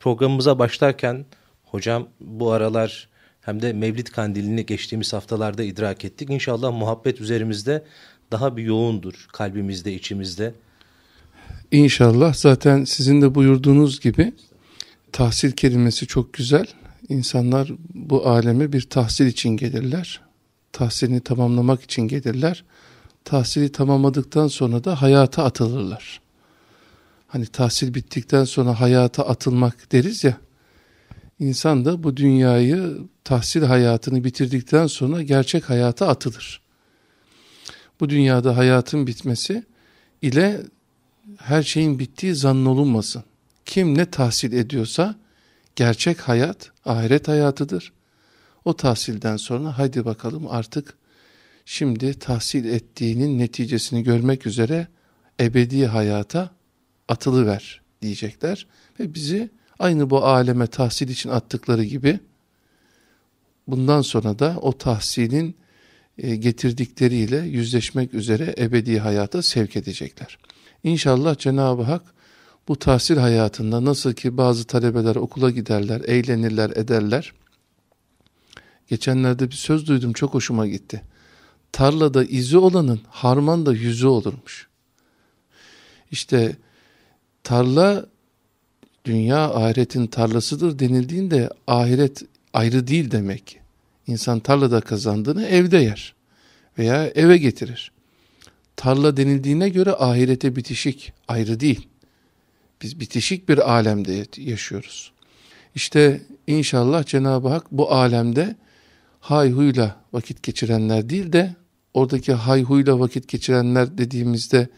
Programımıza başlarken hocam bu aralar hem de Mevlid Kandilini geçtiğimiz haftalarda idrak ettik. İnşallah muhabbet üzerimizde daha bir yoğundur kalbimizde, içimizde. İnşallah zaten sizin de buyurduğunuz gibi tahsil kelimesi çok güzel. İnsanlar bu aleme bir tahsil için gelirler. Tahsilini tamamlamak için gelirler. Tahsili tamamladıktan sonra da hayata atılırlar hani tahsil bittikten sonra hayata atılmak deriz ya. İnsan da bu dünyayı tahsil hayatını bitirdikten sonra gerçek hayata atılır. Bu dünyada hayatın bitmesi ile her şeyin bittiği zannolunmasın. Kim ne tahsil ediyorsa gerçek hayat ahiret hayatıdır. O tahsilden sonra haydi bakalım artık şimdi tahsil ettiğinin neticesini görmek üzere ebedi hayata atılıver diyecekler ve bizi aynı bu aleme tahsil için attıkları gibi bundan sonra da o tahsilin e, getirdikleriyle yüzleşmek üzere ebedi hayata sevk edecekler. İnşallah Cenab-ı Hak bu tahsil hayatında nasıl ki bazı talebeler okula giderler, eğlenirler, ederler. Geçenlerde bir söz duydum çok hoşuma gitti. Tarlada izi olanın harman da yüzü olurmuş. İşte tarla dünya ahiretin tarlasıdır denildiğinde ahiret ayrı değil demek ki. İnsan tarlada kazandığını evde yer veya eve getirir. Tarla denildiğine göre ahirete bitişik ayrı değil. Biz bitişik bir alemde yaşıyoruz. İşte inşallah Cenab-ı Hak bu alemde hayhuyla vakit geçirenler değil de oradaki hayhuyla vakit geçirenler dediğimizde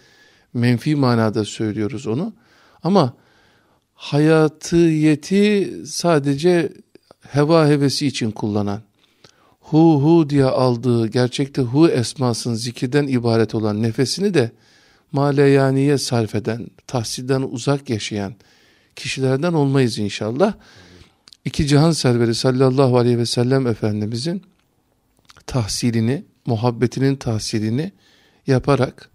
menfi manada söylüyoruz onu. Ama hayatiyeti sadece heva hevesi için kullanan, hu hu diye aldığı gerçekte hu esmasının zikirden ibaret olan nefesini de maleyaniye sarf eden, tahsilden uzak yaşayan kişilerden olmayız inşallah. İki cihan serveri sallallahu aleyhi ve sellem Efendimizin tahsilini, muhabbetinin tahsilini yaparak,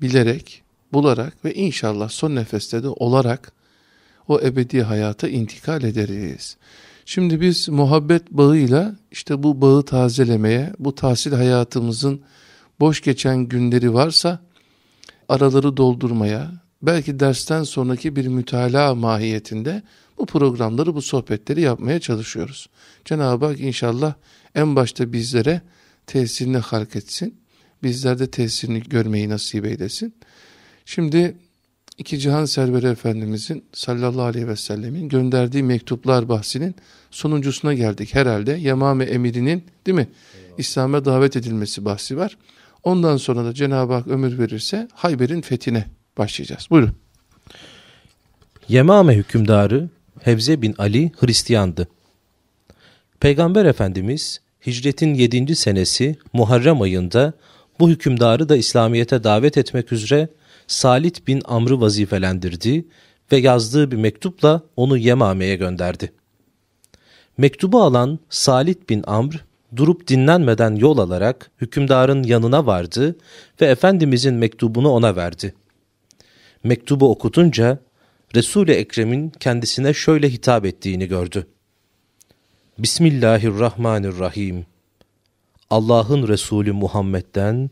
bilerek, bularak ve inşallah son nefeste de olarak o ebedi hayata intikal ederiz. Şimdi biz muhabbet bağıyla işte bu bağı tazelemeye, bu tahsil hayatımızın boş geçen günleri varsa araları doldurmaya, belki dersten sonraki bir mütalaa mahiyetinde bu programları, bu sohbetleri yapmaya çalışıyoruz. Cenab-ı Hak inşallah en başta bizlere tesirini halk etsin. Bizler de tesirini görmeyi nasip eylesin. Şimdi iki cihan serveri efendimizin sallallahu aleyhi ve sellemin gönderdiği mektuplar bahsinin sonuncusuna geldik herhalde. Yemame emirinin değil mi? İslam'a davet edilmesi bahsi var. Ondan sonra da Cenab-ı Hak ömür verirse Hayber'in fethine başlayacağız. Buyurun. Yemame hükümdarı Hevze bin Ali Hristiyandı. Peygamber Efendimiz hicretin 7. senesi Muharrem ayında bu hükümdarı da İslamiyet'e davet etmek üzere Salit bin Amr'ı vazifelendirdi ve yazdığı bir mektupla onu Yemame'ye gönderdi. Mektubu alan Salit bin Amr durup dinlenmeden yol alarak hükümdarın yanına vardı ve Efendimizin mektubunu ona verdi. Mektubu okutunca Resul-i Ekrem'in kendisine şöyle hitap ettiğini gördü. Bismillahirrahmanirrahim. Allah'ın Resulü Muhammed'den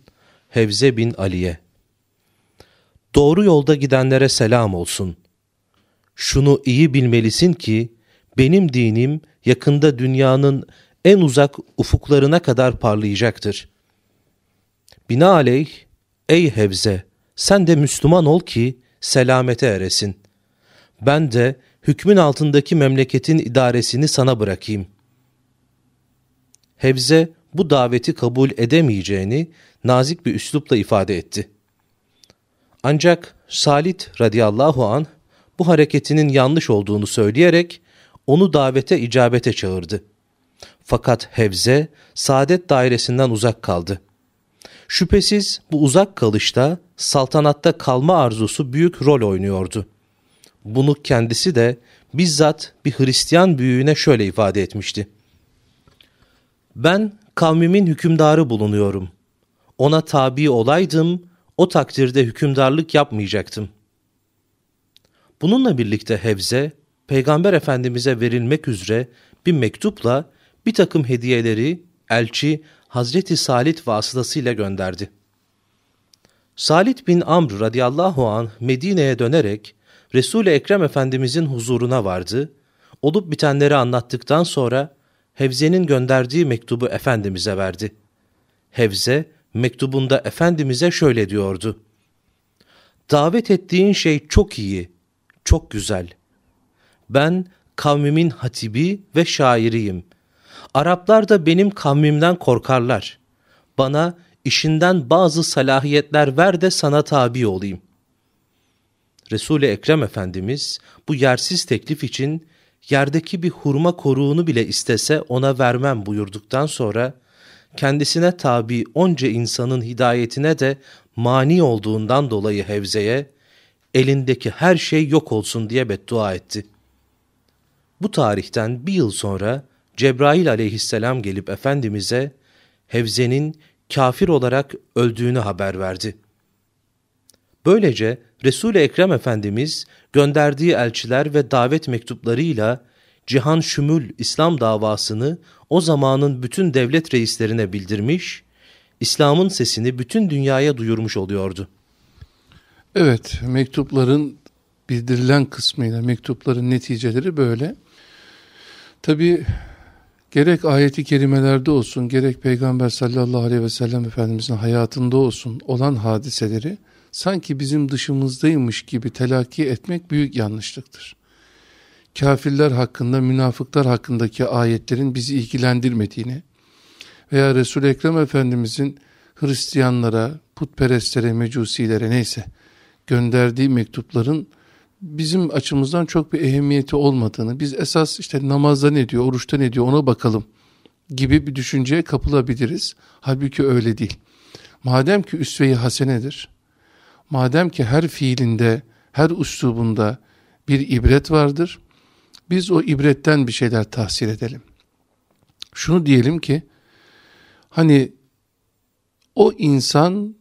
Hevze bin Ali'ye doğru yolda gidenlere selam olsun. Şunu iyi bilmelisin ki benim dinim yakında dünyanın en uzak ufuklarına kadar parlayacaktır. Binaenaleyh ey Hevze sen de Müslüman ol ki selamete eresin. Ben de hükmün altındaki memleketin idaresini sana bırakayım. Hevze bu daveti kabul edemeyeceğini nazik bir üslupla ifade etti.'' Ancak Salit radıyallahu an bu hareketinin yanlış olduğunu söyleyerek onu davete icabete çağırdı. Fakat Hevze saadet dairesinden uzak kaldı. Şüphesiz bu uzak kalışta saltanatta kalma arzusu büyük rol oynuyordu. Bunu kendisi de bizzat bir Hristiyan büyüğüne şöyle ifade etmişti. Ben kavmimin hükümdarı bulunuyorum. Ona tabi olaydım o takdirde hükümdarlık yapmayacaktım. Bununla birlikte Hevze, Peygamber Efendimiz'e verilmek üzere bir mektupla bir takım hediyeleri elçi Hazreti Salit vasıtasıyla gönderdi. Salit bin Amr radıyallahu an Medine'ye dönerek Resul-i Ekrem Efendimizin huzuruna vardı, olup bitenleri anlattıktan sonra Hevze'nin gönderdiği mektubu Efendimiz'e verdi. Hevze, mektubunda Efendimiz'e şöyle diyordu. Davet ettiğin şey çok iyi, çok güzel. Ben kavmimin hatibi ve şairiyim. Araplar da benim kavmimden korkarlar. Bana işinden bazı salahiyetler ver de sana tabi olayım. Resul-i Ekrem Efendimiz bu yersiz teklif için yerdeki bir hurma koruğunu bile istese ona vermem buyurduktan sonra kendisine tabi onca insanın hidayetine de mani olduğundan dolayı Hevze'ye, elindeki her şey yok olsun diye beddua etti. Bu tarihten bir yıl sonra Cebrail aleyhisselam gelip Efendimiz'e Hevze'nin kafir olarak öldüğünü haber verdi. Böylece Resul-i Ekrem Efendimiz gönderdiği elçiler ve davet mektuplarıyla cihan şümül İslam davasını o zamanın bütün devlet reislerine bildirmiş, İslam'ın sesini bütün dünyaya duyurmuş oluyordu. Evet, mektupların bildirilen kısmıyla mektupların neticeleri böyle. Tabi gerek ayeti kerimelerde olsun, gerek Peygamber sallallahu aleyhi ve sellem Efendimizin hayatında olsun olan hadiseleri sanki bizim dışımızdaymış gibi telakki etmek büyük yanlışlıktır kafirler hakkında, münafıklar hakkındaki ayetlerin bizi ilgilendirmediğini veya Resul-i Ekrem Efendimizin Hristiyanlara, putperestlere, mecusilere neyse gönderdiği mektupların bizim açımızdan çok bir ehemmiyeti olmadığını, biz esas işte namazda ne diyor, oruçta ne diyor ona bakalım gibi bir düşünceye kapılabiliriz. Halbuki öyle değil. Madem ki üsve-i hasenedir, madem ki her fiilinde, her üslubunda bir ibret vardır, biz o ibretten bir şeyler tahsil edelim. Şunu diyelim ki hani o insan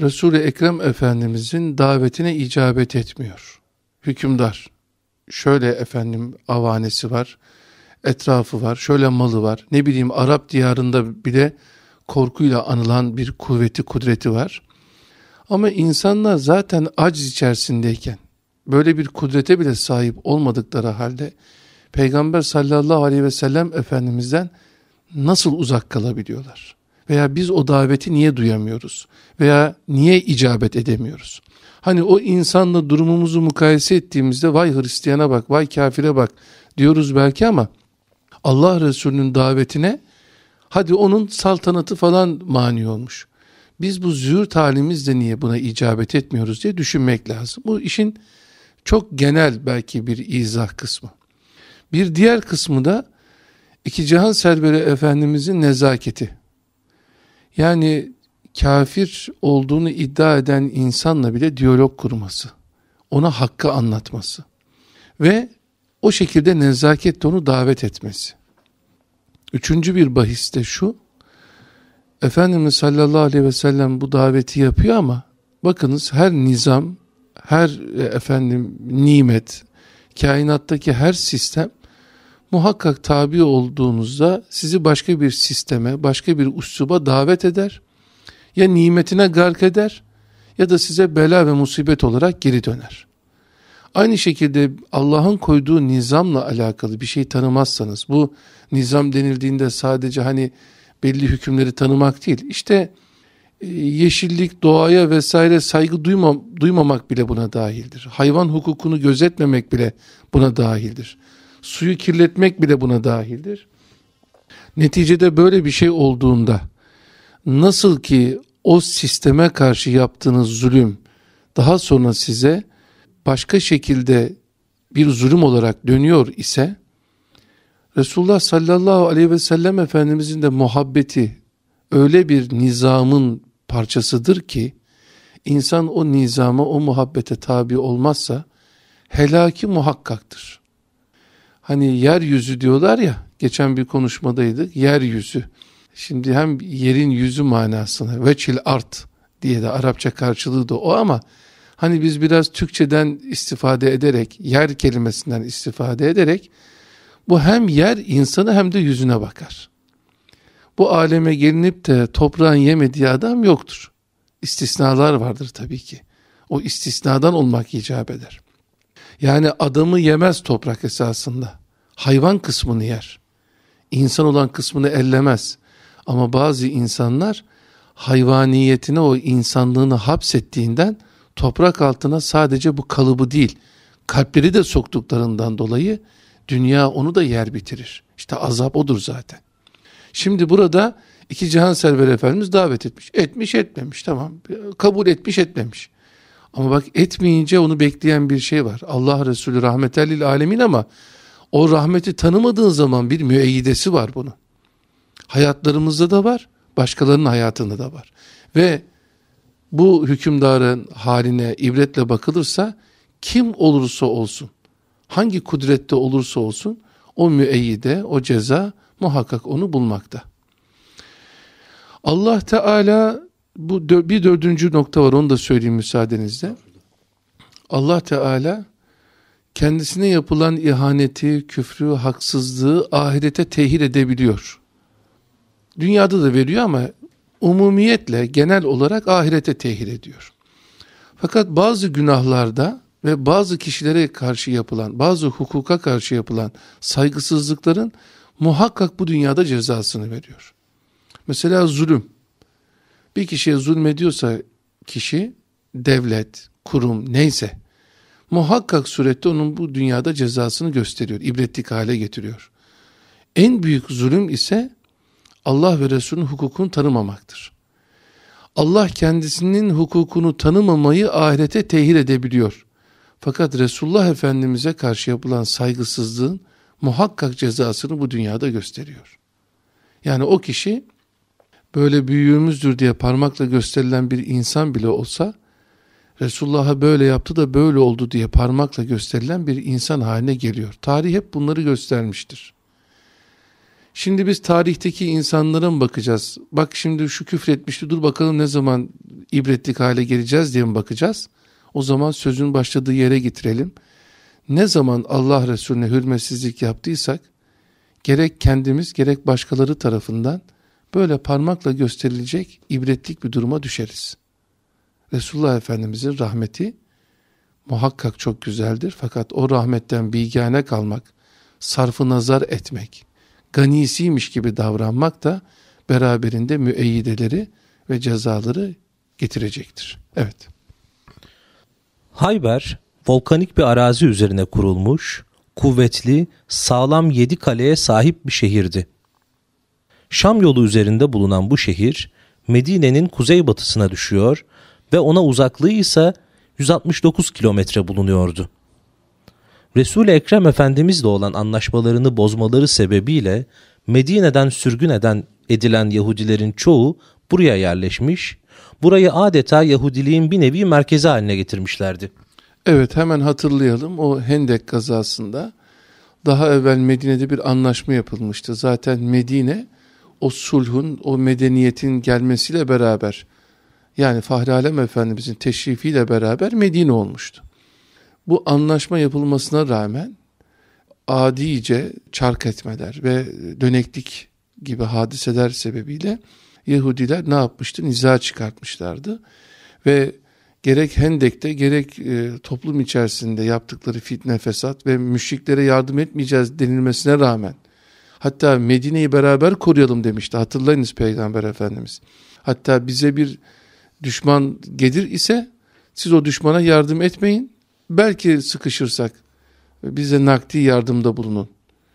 Resul-i Ekrem Efendimizin davetine icabet etmiyor. Hükümdar. Şöyle efendim avanesi var, etrafı var, şöyle malı var. Ne bileyim Arap diyarında bile korkuyla anılan bir kuvveti, kudreti var. Ama insanlar zaten aciz içerisindeyken, böyle bir kudrete bile sahip olmadıkları halde Peygamber sallallahu aleyhi ve sellem Efendimiz'den nasıl uzak kalabiliyorlar? Veya biz o daveti niye duyamıyoruz? Veya niye icabet edemiyoruz? Hani o insanla durumumuzu mukayese ettiğimizde vay Hristiyana bak, vay kafire bak diyoruz belki ama Allah Resulü'nün davetine hadi onun saltanatı falan mani olmuş. Biz bu züğürt halimizle niye buna icabet etmiyoruz diye düşünmek lazım. Bu işin çok genel belki bir izah kısmı. Bir diğer kısmı da iki cihan serberi efendimizin nezaketi. Yani kafir olduğunu iddia eden insanla bile diyalog kurması. Ona hakkı anlatması. Ve o şekilde nezaketle onu davet etmesi. Üçüncü bir bahis de şu. Efendimiz sallallahu aleyhi ve sellem bu daveti yapıyor ama bakınız her nizam, her e, efendim nimet, kainattaki her sistem muhakkak tabi olduğunuzda sizi başka bir sisteme, başka bir usluba davet eder. Ya nimetine gark eder ya da size bela ve musibet olarak geri döner. Aynı şekilde Allah'ın koyduğu nizamla alakalı bir şey tanımazsanız bu nizam denildiğinde sadece hani belli hükümleri tanımak değil. işte. bu e, yeşillik, doğaya vesaire saygı duymam, duymamak bile buna dahildir. Hayvan hukukunu gözetmemek bile buna dahildir. Suyu kirletmek bile buna dahildir. Neticede böyle bir şey olduğunda nasıl ki o sisteme karşı yaptığınız zulüm daha sonra size başka şekilde bir zulüm olarak dönüyor ise Resulullah sallallahu aleyhi ve sellem Efendimizin de muhabbeti öyle bir nizamın parçasıdır ki insan o nizama, o muhabbete tabi olmazsa helaki muhakkaktır. Hani yeryüzü diyorlar ya, geçen bir konuşmadaydık, yeryüzü. Şimdi hem yerin yüzü manasını, veçil art diye de Arapça karşılığı da o ama hani biz biraz Türkçeden istifade ederek, yer kelimesinden istifade ederek bu hem yer insanı hem de yüzüne bakar bu aleme gelinip de toprağın yemediği adam yoktur. İstisnalar vardır tabii ki. O istisnadan olmak icap eder. Yani adamı yemez toprak esasında. Hayvan kısmını yer. İnsan olan kısmını ellemez. Ama bazı insanlar hayvaniyetine o insanlığını hapsettiğinden toprak altına sadece bu kalıbı değil kalpleri de soktuklarından dolayı dünya onu da yer bitirir. İşte azap odur zaten. Şimdi burada iki cihan server efendimiz davet etmiş. Etmiş etmemiş tamam. Kabul etmiş etmemiş. Ama bak etmeyince onu bekleyen bir şey var. Allah Resulü rahmetellil alemin ama o rahmeti tanımadığın zaman bir müeyyidesi var bunun. Hayatlarımızda da var, başkalarının hayatında da var. Ve bu hükümdarın haline ibretle bakılırsa kim olursa olsun, hangi kudrette olursa olsun o müeyyide, o ceza muhakkak onu bulmakta. Allah Teala bu bir dördüncü nokta var onu da söyleyeyim müsaadenizle. Allah Teala kendisine yapılan ihaneti, küfrü, haksızlığı ahirete tehir edebiliyor. Dünyada da veriyor ama umumiyetle genel olarak ahirete tehir ediyor. Fakat bazı günahlarda ve bazı kişilere karşı yapılan, bazı hukuka karşı yapılan saygısızlıkların muhakkak bu dünyada cezasını veriyor. Mesela zulüm. Bir kişiye zulmediyorsa kişi, devlet, kurum neyse muhakkak surette onun bu dünyada cezasını gösteriyor, ibretlik hale getiriyor. En büyük zulüm ise Allah ve Resul'ün hukukunu tanımamaktır. Allah kendisinin hukukunu tanımamayı ahirete tehir edebiliyor. Fakat Resulullah Efendimiz'e karşı yapılan saygısızlığın muhakkak cezasını bu dünyada gösteriyor. Yani o kişi böyle büyüğümüzdür diye parmakla gösterilen bir insan bile olsa Resulullah'a böyle yaptı da böyle oldu diye parmakla gösterilen bir insan haline geliyor. Tarih hep bunları göstermiştir. Şimdi biz tarihteki insanlara mı bakacağız? Bak şimdi şu küfretmişti dur bakalım ne zaman ibretlik hale geleceğiz diye mi bakacağız? O zaman sözün başladığı yere getirelim ne zaman Allah Resulüne hürmetsizlik yaptıysak gerek kendimiz gerek başkaları tarafından böyle parmakla gösterilecek ibretlik bir duruma düşeriz. Resulullah Efendimizin rahmeti muhakkak çok güzeldir fakat o rahmetten bilgane kalmak, sarfı nazar etmek, ganisiymiş gibi davranmak da beraberinde müeyyideleri ve cezaları getirecektir. Evet. Hayber volkanik bir arazi üzerine kurulmuş, kuvvetli, sağlam yedi kaleye sahip bir şehirdi. Şam yolu üzerinde bulunan bu şehir, Medine'nin kuzeybatısına düşüyor ve ona uzaklığı ise 169 kilometre bulunuyordu. Resul-i Ekrem Efendimizle olan anlaşmalarını bozmaları sebebiyle Medine'den sürgün eden edilen Yahudilerin çoğu buraya yerleşmiş, burayı adeta Yahudiliğin bir nevi merkezi haline getirmişlerdi. Evet hemen hatırlayalım o Hendek kazasında daha evvel Medine'de bir anlaşma yapılmıştı. Zaten Medine o sulhun, o medeniyetin gelmesiyle beraber yani Fahri Alem Efendimizin teşrifiyle beraber Medine olmuştu. Bu anlaşma yapılmasına rağmen adice çark etmeler ve döneklik gibi hadiseler sebebiyle Yahudiler ne yapmıştı? Niza çıkartmışlardı. Ve gerek Hendek'te gerek e, toplum içerisinde yaptıkları fitne fesat ve müşriklere yardım etmeyeceğiz denilmesine rağmen hatta Medine'yi beraber koruyalım demişti hatırlayınız Peygamber Efendimiz. Hatta bize bir düşman gelir ise siz o düşmana yardım etmeyin belki sıkışırsak bize nakdi yardımda bulunun.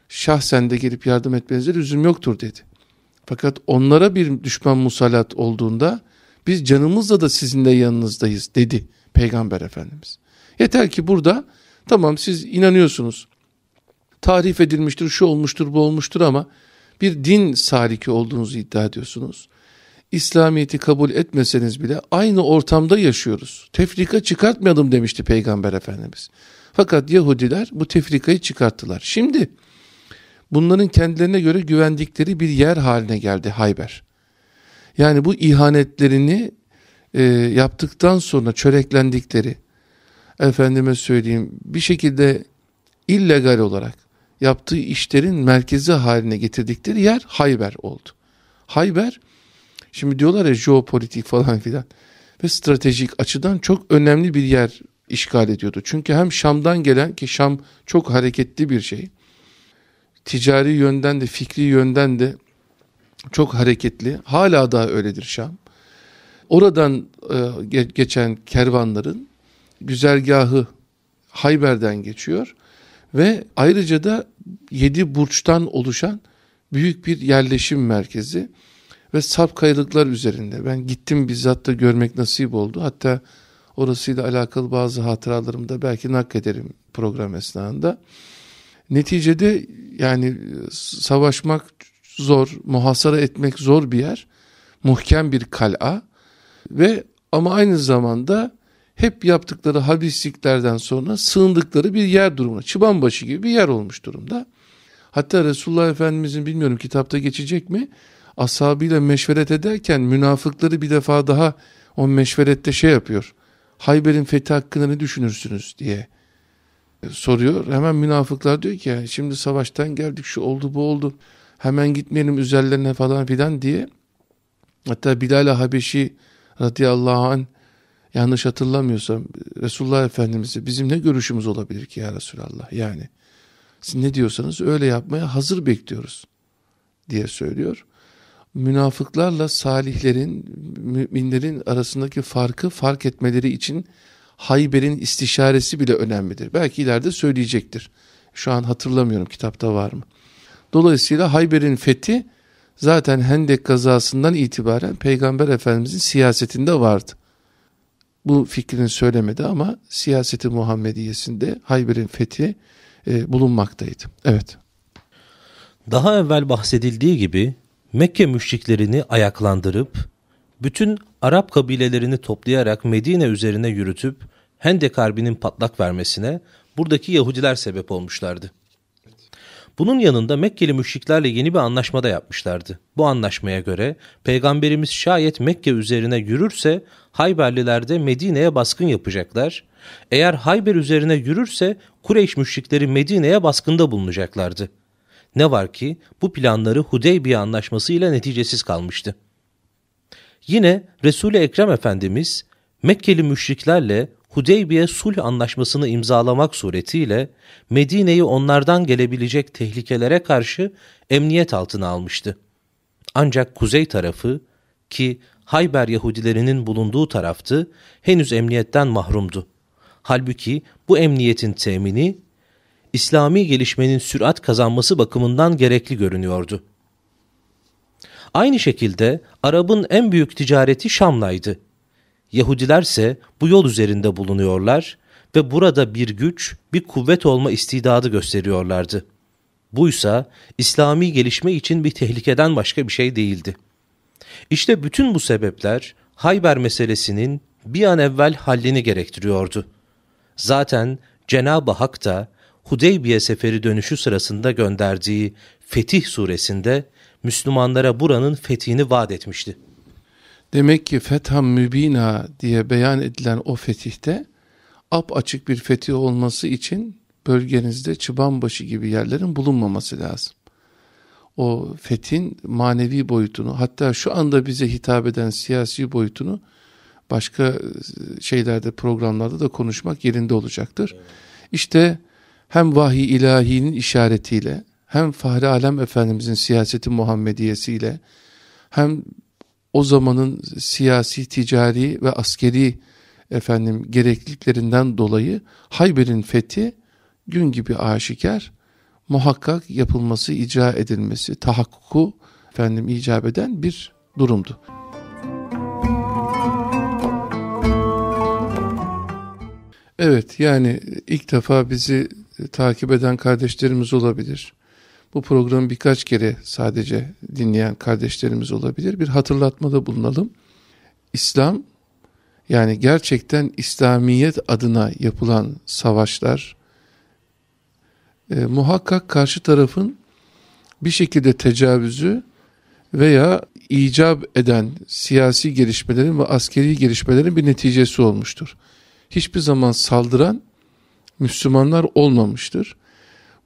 Şahsen de gelip yardım etmenize lüzum yoktur dedi. Fakat onlara bir düşman musallat olduğunda biz canımızla da sizin de yanınızdayız dedi Peygamber Efendimiz. Yeter ki burada tamam siz inanıyorsunuz. Tarif edilmiştir, şu olmuştur, bu olmuştur ama bir din saliki olduğunuzu iddia ediyorsunuz. İslamiyet'i kabul etmeseniz bile aynı ortamda yaşıyoruz. Tefrika çıkartmayalım demişti Peygamber Efendimiz. Fakat Yahudiler bu tefrikayı çıkarttılar. Şimdi bunların kendilerine göre güvendikleri bir yer haline geldi Hayber. Yani bu ihanetlerini e, yaptıktan sonra çöreklendikleri, efendime söyleyeyim bir şekilde illegal olarak yaptığı işlerin merkezi haline getirdikleri yer Hayber oldu. Hayber, şimdi diyorlar ya jeopolitik falan filan ve stratejik açıdan çok önemli bir yer işgal ediyordu. Çünkü hem Şam'dan gelen ki Şam çok hareketli bir şey. Ticari yönden de fikri yönden de çok hareketli. Hala daha öyledir Şam. Oradan e, geçen kervanların güzergahı Hayber'den geçiyor ve ayrıca da yedi burçtan oluşan büyük bir yerleşim merkezi ve sap kayalıklar üzerinde. Ben gittim bizzat da görmek nasip oldu. Hatta orasıyla alakalı bazı hatıralarımı da belki naklederim program esnasında. Neticede yani e, savaşmak zor, muhasara etmek zor bir yer. Muhkem bir kala ve ama aynı zamanda hep yaptıkları habisliklerden sonra sığındıkları bir yer durumu, çıban başı gibi bir yer olmuş durumda. Hatta Resulullah Efendimizin bilmiyorum kitapta geçecek mi? Ashabıyla meşveret ederken münafıkları bir defa daha o meşverette şey yapıyor. Hayber'in fethi hakkında ne düşünürsünüz diye soruyor. Hemen münafıklar diyor ki şimdi savaştan geldik şu oldu bu oldu hemen gitmeyelim üzerlerine falan filan diye. Hatta Bilal-i Habeşi radıyallahu anh yanlış hatırlamıyorsam Resulullah Efendimiz'e bizim ne görüşümüz olabilir ki ya Resulallah yani siz ne diyorsanız öyle yapmaya hazır bekliyoruz diye söylüyor. Münafıklarla salihlerin, müminlerin arasındaki farkı fark etmeleri için Hayber'in istişaresi bile önemlidir. Belki ileride söyleyecektir. Şu an hatırlamıyorum kitapta var mı? Dolayısıyla Hayber'in fethi zaten Hendek kazasından itibaren Peygamber Efendimizin siyasetinde vardı. Bu fikrini söylemedi ama siyaseti Muhammediyesinde Hayber'in fethi e, bulunmaktaydı. Evet. Daha evvel bahsedildiği gibi Mekke müşriklerini ayaklandırıp bütün Arap kabilelerini toplayarak Medine üzerine yürütüp Hendek Harbi'nin patlak vermesine buradaki Yahudiler sebep olmuşlardı. Bunun yanında Mekkeli müşriklerle yeni bir anlaşma da yapmışlardı. Bu anlaşmaya göre peygamberimiz şayet Mekke üzerine yürürse Hayberliler de Medine'ye baskın yapacaklar. Eğer Hayber üzerine yürürse Kureyş müşrikleri Medine'ye baskında bulunacaklardı. Ne var ki bu planları Hudeybiye anlaşması ile neticesiz kalmıştı. Yine Resul-i Ekrem Efendimiz Mekkeli müşriklerle Hudeybiye sulh anlaşmasını imzalamak suretiyle Medine'yi onlardan gelebilecek tehlikelere karşı emniyet altına almıştı. Ancak kuzey tarafı ki Hayber Yahudilerinin bulunduğu taraftı henüz emniyetten mahrumdu. Halbuki bu emniyetin temini İslami gelişmenin sürat kazanması bakımından gerekli görünüyordu. Aynı şekilde Arap'ın en büyük ticareti Şam'laydı. Yahudilerse bu yol üzerinde bulunuyorlar ve burada bir güç, bir kuvvet olma istidadı gösteriyorlardı. Buysa İslami gelişme için bir tehlikeden başka bir şey değildi. İşte bütün bu sebepler Hayber meselesinin bir an evvel hallini gerektiriyordu. Zaten Cenab-ı Hak da Hudeybiye seferi dönüşü sırasında gönderdiği Fetih suresinde Müslümanlara buranın fethini vaat etmişti. Demek ki fetham mübina diye beyan edilen o fetihte ap açık bir fetih olması için bölgenizde çıbanbaşı gibi yerlerin bulunmaması lazım. O fetin manevi boyutunu hatta şu anda bize hitap eden siyasi boyutunu başka e, şeylerde programlarda da konuşmak yerinde olacaktır. İşte hem vahiy ilahinin işaretiyle hem Fahri Alem Efendimizin siyaseti Muhammediyesiyle hem o zamanın siyasi, ticari ve askeri efendim gerekliliklerinden dolayı Hayber'in fethi gün gibi aşikar muhakkak yapılması, icra edilmesi, tahakkuku efendim icap eden bir durumdu. Evet yani ilk defa bizi takip eden kardeşlerimiz olabilir bu programı birkaç kere sadece dinleyen kardeşlerimiz olabilir. Bir hatırlatmada bulunalım. İslam yani gerçekten İslamiyet adına yapılan savaşlar e, muhakkak karşı tarafın bir şekilde tecavüzü veya icap eden siyasi gelişmelerin ve askeri gelişmelerin bir neticesi olmuştur. Hiçbir zaman saldıran Müslümanlar olmamıştır.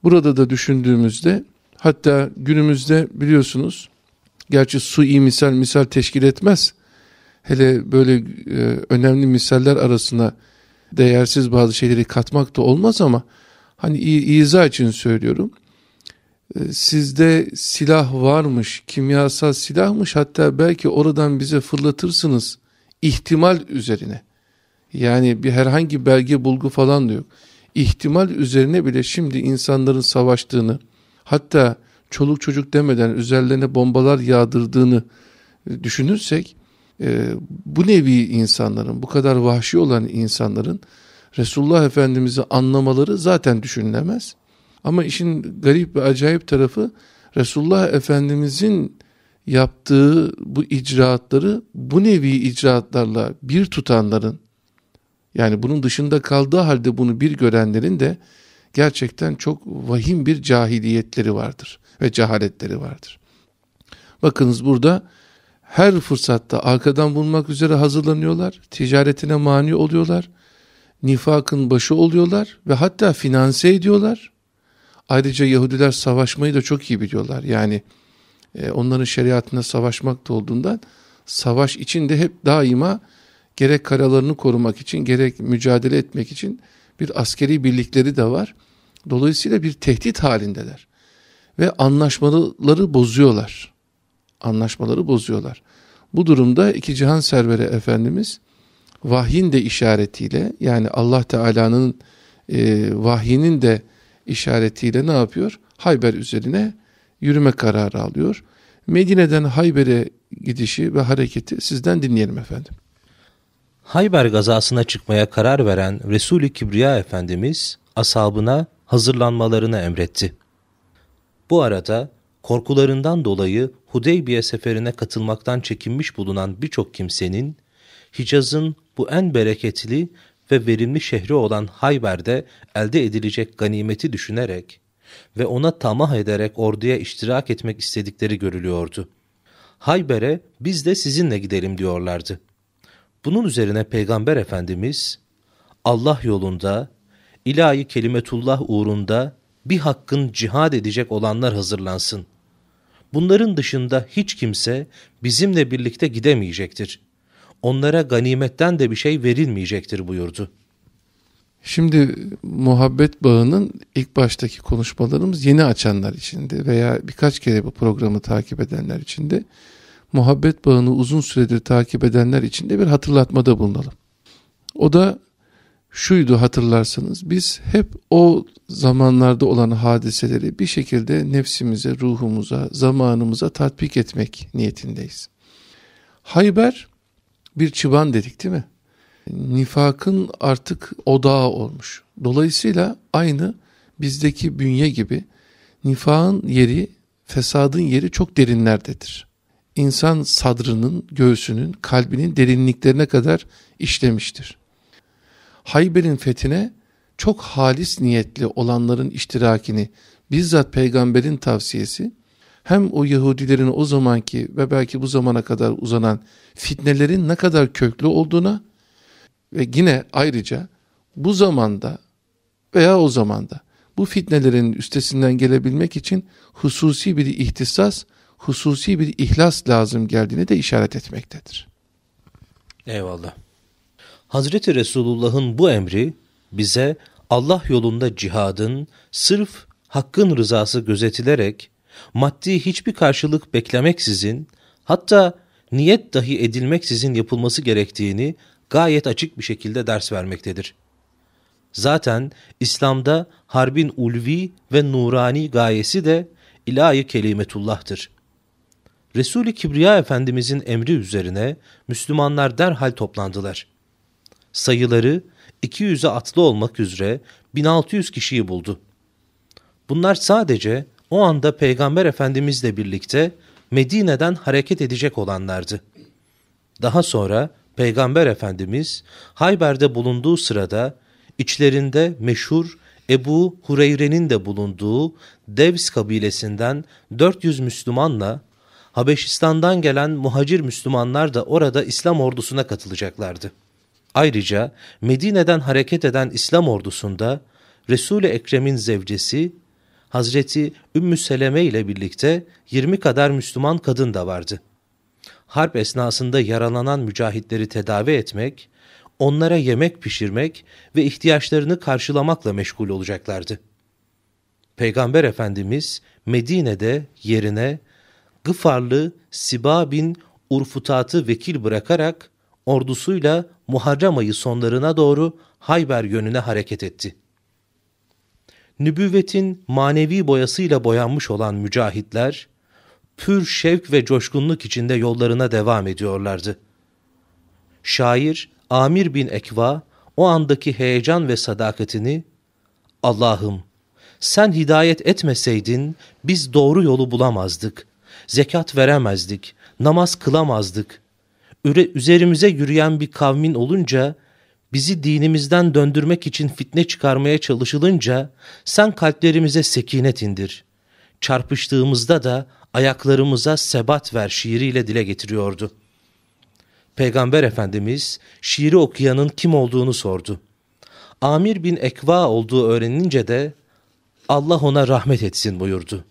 Burada da düşündüğümüzde Hatta günümüzde biliyorsunuz gerçi su iyi misal misal teşkil etmez. Hele böyle e, önemli misaller arasına değersiz bazı şeyleri katmak da olmaz ama hani izah için söylüyorum. E, sizde silah varmış, kimyasal silahmış hatta belki oradan bize fırlatırsınız ihtimal üzerine. Yani bir herhangi belge bulgu falan da yok. İhtimal üzerine bile şimdi insanların savaştığını, hatta çoluk çocuk demeden üzerlerine bombalar yağdırdığını e, düşünürsek e, bu nevi insanların bu kadar vahşi olan insanların Resulullah Efendimiz'i anlamaları zaten düşünülemez. Ama işin garip ve acayip tarafı Resulullah Efendimiz'in yaptığı bu icraatları bu nevi icraatlarla bir tutanların yani bunun dışında kaldığı halde bunu bir görenlerin de gerçekten çok vahim bir cahiliyetleri vardır ve cehaletleri vardır. Bakınız burada her fırsatta arkadan bulmak üzere hazırlanıyorlar, ticaretine mani oluyorlar, nifakın başı oluyorlar ve hatta finanse ediyorlar. Ayrıca Yahudiler savaşmayı da çok iyi biliyorlar. Yani e, onların şeriatında savaşmak da olduğundan savaş içinde hep daima gerek karalarını korumak için gerek mücadele etmek için bir askeri birlikleri de var. Dolayısıyla bir tehdit halindeler. Ve anlaşmaları bozuyorlar. Anlaşmaları bozuyorlar. Bu durumda iki cihan serveri Efendimiz vahyin de işaretiyle yani Allah Teala'nın e, vahyinin de işaretiyle ne yapıyor? Hayber üzerine yürüme kararı alıyor. Medine'den Hayber'e gidişi ve hareketi sizden dinleyelim efendim. Hayber gazasına çıkmaya karar veren Resul-i Kibriya Efendimiz asabına hazırlanmalarını emretti. Bu arada korkularından dolayı Hudeybiye seferine katılmaktan çekinmiş bulunan birçok kimsenin Hicaz'ın bu en bereketli ve verimli şehri olan Hayber'de elde edilecek ganimeti düşünerek ve ona tamah ederek orduya iştirak etmek istedikleri görülüyordu. Hayber'e biz de sizinle gidelim diyorlardı. Bunun üzerine Peygamber Efendimiz Allah yolunda, ilahi kelimetullah uğrunda bir hakkın cihad edecek olanlar hazırlansın. Bunların dışında hiç kimse bizimle birlikte gidemeyecektir. Onlara ganimetten de bir şey verilmeyecektir buyurdu. Şimdi muhabbet bağının ilk baştaki konuşmalarımız yeni açanlar içindi veya birkaç kere bu programı takip edenler içindi muhabbet bağını uzun süredir takip edenler için de bir hatırlatmada bulunalım. O da şuydu hatırlarsanız biz hep o zamanlarda olan hadiseleri bir şekilde nefsimize, ruhumuza, zamanımıza tatbik etmek niyetindeyiz. Hayber bir çıban dedik değil mi? Nifakın artık odağı olmuş. Dolayısıyla aynı bizdeki bünye gibi nifağın yeri, fesadın yeri çok derinlerdedir insan sadrının, göğsünün, kalbinin derinliklerine kadar işlemiştir. Hayber'in fethine çok halis niyetli olanların iştirakini bizzat peygamberin tavsiyesi hem o Yahudilerin o zamanki ve belki bu zamana kadar uzanan fitnelerin ne kadar köklü olduğuna ve yine ayrıca bu zamanda veya o zamanda bu fitnelerin üstesinden gelebilmek için hususi bir ihtisas hususi bir ihlas lazım geldiğini de işaret etmektedir. Eyvallah. Hazreti Resulullah'ın bu emri bize Allah yolunda cihadın sırf hakkın rızası gözetilerek maddi hiçbir karşılık beklemeksizin hatta niyet dahi edilmeksizin yapılması gerektiğini gayet açık bir şekilde ders vermektedir. Zaten İslam'da harbin ulvi ve nurani gayesi de ilahi kelimetullah'tır. Resul-i Kibriya Efendimizin emri üzerine Müslümanlar derhal toplandılar. Sayıları 200'e atlı olmak üzere 1600 kişiyi buldu. Bunlar sadece o anda Peygamber Efendimizle birlikte Medine'den hareket edecek olanlardı. Daha sonra Peygamber Efendimiz Hayber'de bulunduğu sırada içlerinde meşhur Ebu Hureyre'nin de bulunduğu Devs kabilesinden 400 Müslümanla Habeşistan'dan gelen muhacir Müslümanlar da orada İslam ordusuna katılacaklardı. Ayrıca Medine'den hareket eden İslam ordusunda Resul-i Ekrem'in zevcesi Hazreti Ümmü Seleme ile birlikte 20 kadar Müslüman kadın da vardı. Harp esnasında yaralanan mücahitleri tedavi etmek, onlara yemek pişirmek ve ihtiyaçlarını karşılamakla meşgul olacaklardı. Peygamber Efendimiz Medine'de yerine Gıfarlı Siba bin Urfutat'ı vekil bırakarak ordusuyla Muharrem ayı sonlarına doğru Hayber yönüne hareket etti. Nübüvvetin manevi boyasıyla boyanmış olan mücahitler, pür şevk ve coşkunluk içinde yollarına devam ediyorlardı. Şair Amir bin Ekva o andaki heyecan ve sadakatini, Allah'ım sen hidayet etmeseydin biz doğru yolu bulamazdık zekat veremezdik, namaz kılamazdık. Üzerimize yürüyen bir kavmin olunca, bizi dinimizden döndürmek için fitne çıkarmaya çalışılınca, sen kalplerimize sekinet indir. Çarpıştığımızda da ayaklarımıza sebat ver şiiriyle dile getiriyordu. Peygamber Efendimiz şiiri okuyanın kim olduğunu sordu. Amir bin Ekva olduğu öğrenince de Allah ona rahmet etsin buyurdu.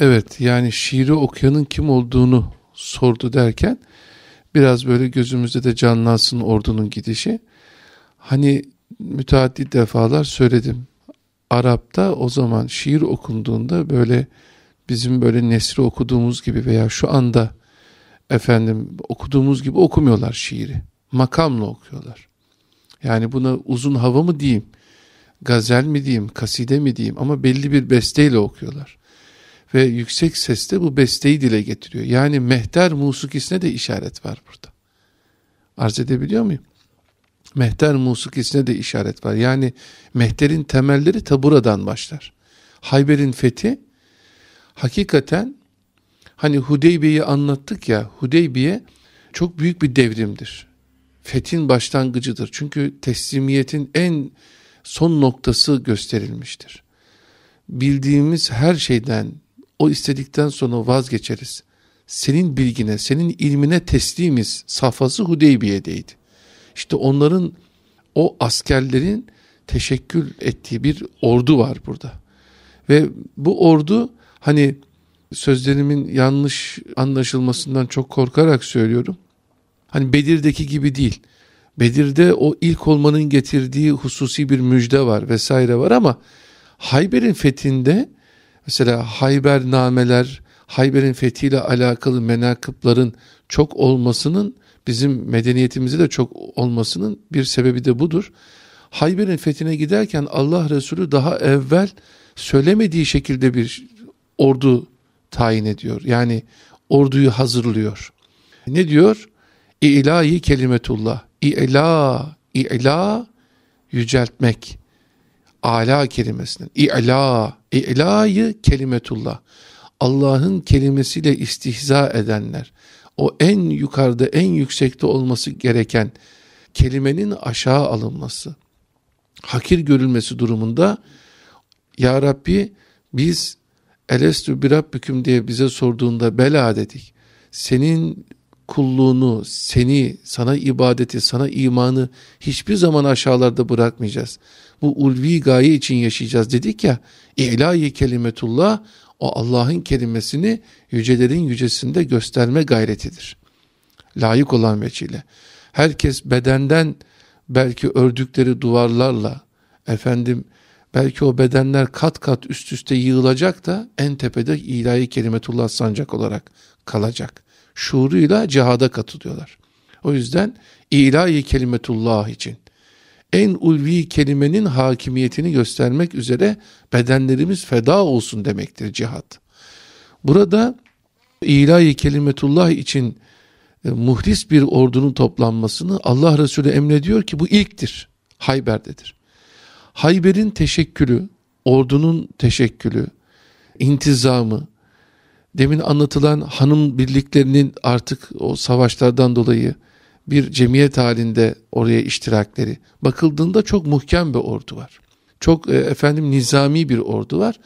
Evet yani şiiri okuyanın kim olduğunu sordu derken biraz böyle gözümüzde de canlansın ordunun gidişi. Hani müteaddit defalar söyledim. Arap'ta o zaman şiir okunduğunda böyle bizim böyle nesri okuduğumuz gibi veya şu anda efendim okuduğumuz gibi okumuyorlar şiiri. Makamla okuyorlar. Yani buna uzun hava mı diyeyim, gazel mi diyeyim, kaside mi diyeyim ama belli bir besteyle okuyorlar ve yüksek sesle bu besteyi dile getiriyor. Yani mehter musikisine de işaret var burada. Arz edebiliyor muyum? Mehter musikisine de işaret var. Yani mehterin temelleri taburadan başlar. Hayber'in fethi hakikaten hani Hudeybiye'yi anlattık ya Hudeybiye çok büyük bir devrimdir. Fethin başlangıcıdır. Çünkü teslimiyetin en son noktası gösterilmiştir. Bildiğimiz her şeyden o istedikten sonra vazgeçeriz. Senin bilgine, senin ilmine teslimiz safhası Hudeybiye'deydi. İşte onların o askerlerin teşekkül ettiği bir ordu var burada. Ve bu ordu hani sözlerimin yanlış anlaşılmasından çok korkarak söylüyorum. Hani Bedir'deki gibi değil. Bedir'de o ilk olmanın getirdiği hususi bir müjde var vesaire var ama Hayber'in fethinde Mesela Hayber nameler, Hayber'in fethiyle alakalı menakıpların çok olmasının bizim medeniyetimize de çok olmasının bir sebebi de budur. Hayber'in fethine giderken Allah Resulü daha evvel söylemediği şekilde bir ordu tayin ediyor. Yani orduyu hazırlıyor. Ne diyor? İlahi kelimetullah. İla, ila yüceltmek. Ala kelimesinden. İ'la, İ'la'yı kelimetullah. Allah'ın kelimesiyle istihza edenler. O en yukarıda, en yüksekte olması gereken kelimenin aşağı alınması. Hakir görülmesi durumunda Ya Rabbi biz Elestü bir Rabbüküm diye bize sorduğunda bela dedik. Senin kulluğunu, seni, sana ibadeti, sana imanı hiçbir zaman aşağılarda bırakmayacağız bu ulvi gaye için yaşayacağız dedik ya ilahi kelimetullah o Allah'ın kelimesini yücelerin yücesinde gösterme gayretidir. Layık olan veçile. Herkes bedenden belki ördükleri duvarlarla efendim belki o bedenler kat kat üst üste yığılacak da en tepede ilahi kelimetullah sancak olarak kalacak. Şuuruyla cihada katılıyorlar. O yüzden ilahi kelimetullah için en ulvi kelimenin hakimiyetini göstermek üzere bedenlerimiz feda olsun demektir cihat. Burada ilahi kelimetullah için e, muhlis bir ordunun toplanmasını Allah Resulü emrediyor ki bu ilktir. Hayber'dedir. Hayber'in teşekkülü, ordunun teşekkülü, intizamı, demin anlatılan hanım birliklerinin artık o savaşlardan dolayı bir cemiyet halinde oraya iştirakleri. Bakıldığında çok muhkem bir ordu var. Çok e, efendim nizami bir ordu var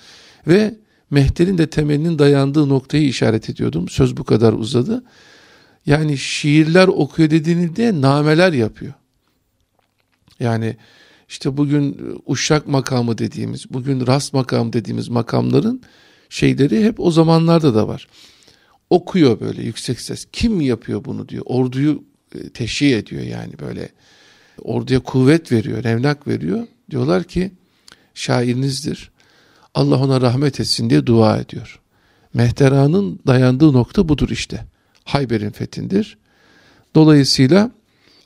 ve Mehter'in de temelinin dayandığı noktayı işaret ediyordum. Söz bu kadar uzadı. Yani şiirler okuyor dediğinde nameler yapıyor. Yani işte bugün e, uşak makamı dediğimiz, bugün rast makamı dediğimiz makamların şeyleri hep o zamanlarda da var. Okuyor böyle yüksek ses. Kim yapıyor bunu diyor. Orduyu e, teşhi ediyor yani böyle orduya kuvvet veriyor, emlak veriyor. Diyorlar ki şairinizdir. Allah ona rahmet etsin diye dua ediyor. Mehteranın dayandığı nokta budur işte. Hayber'in fethindir. Dolayısıyla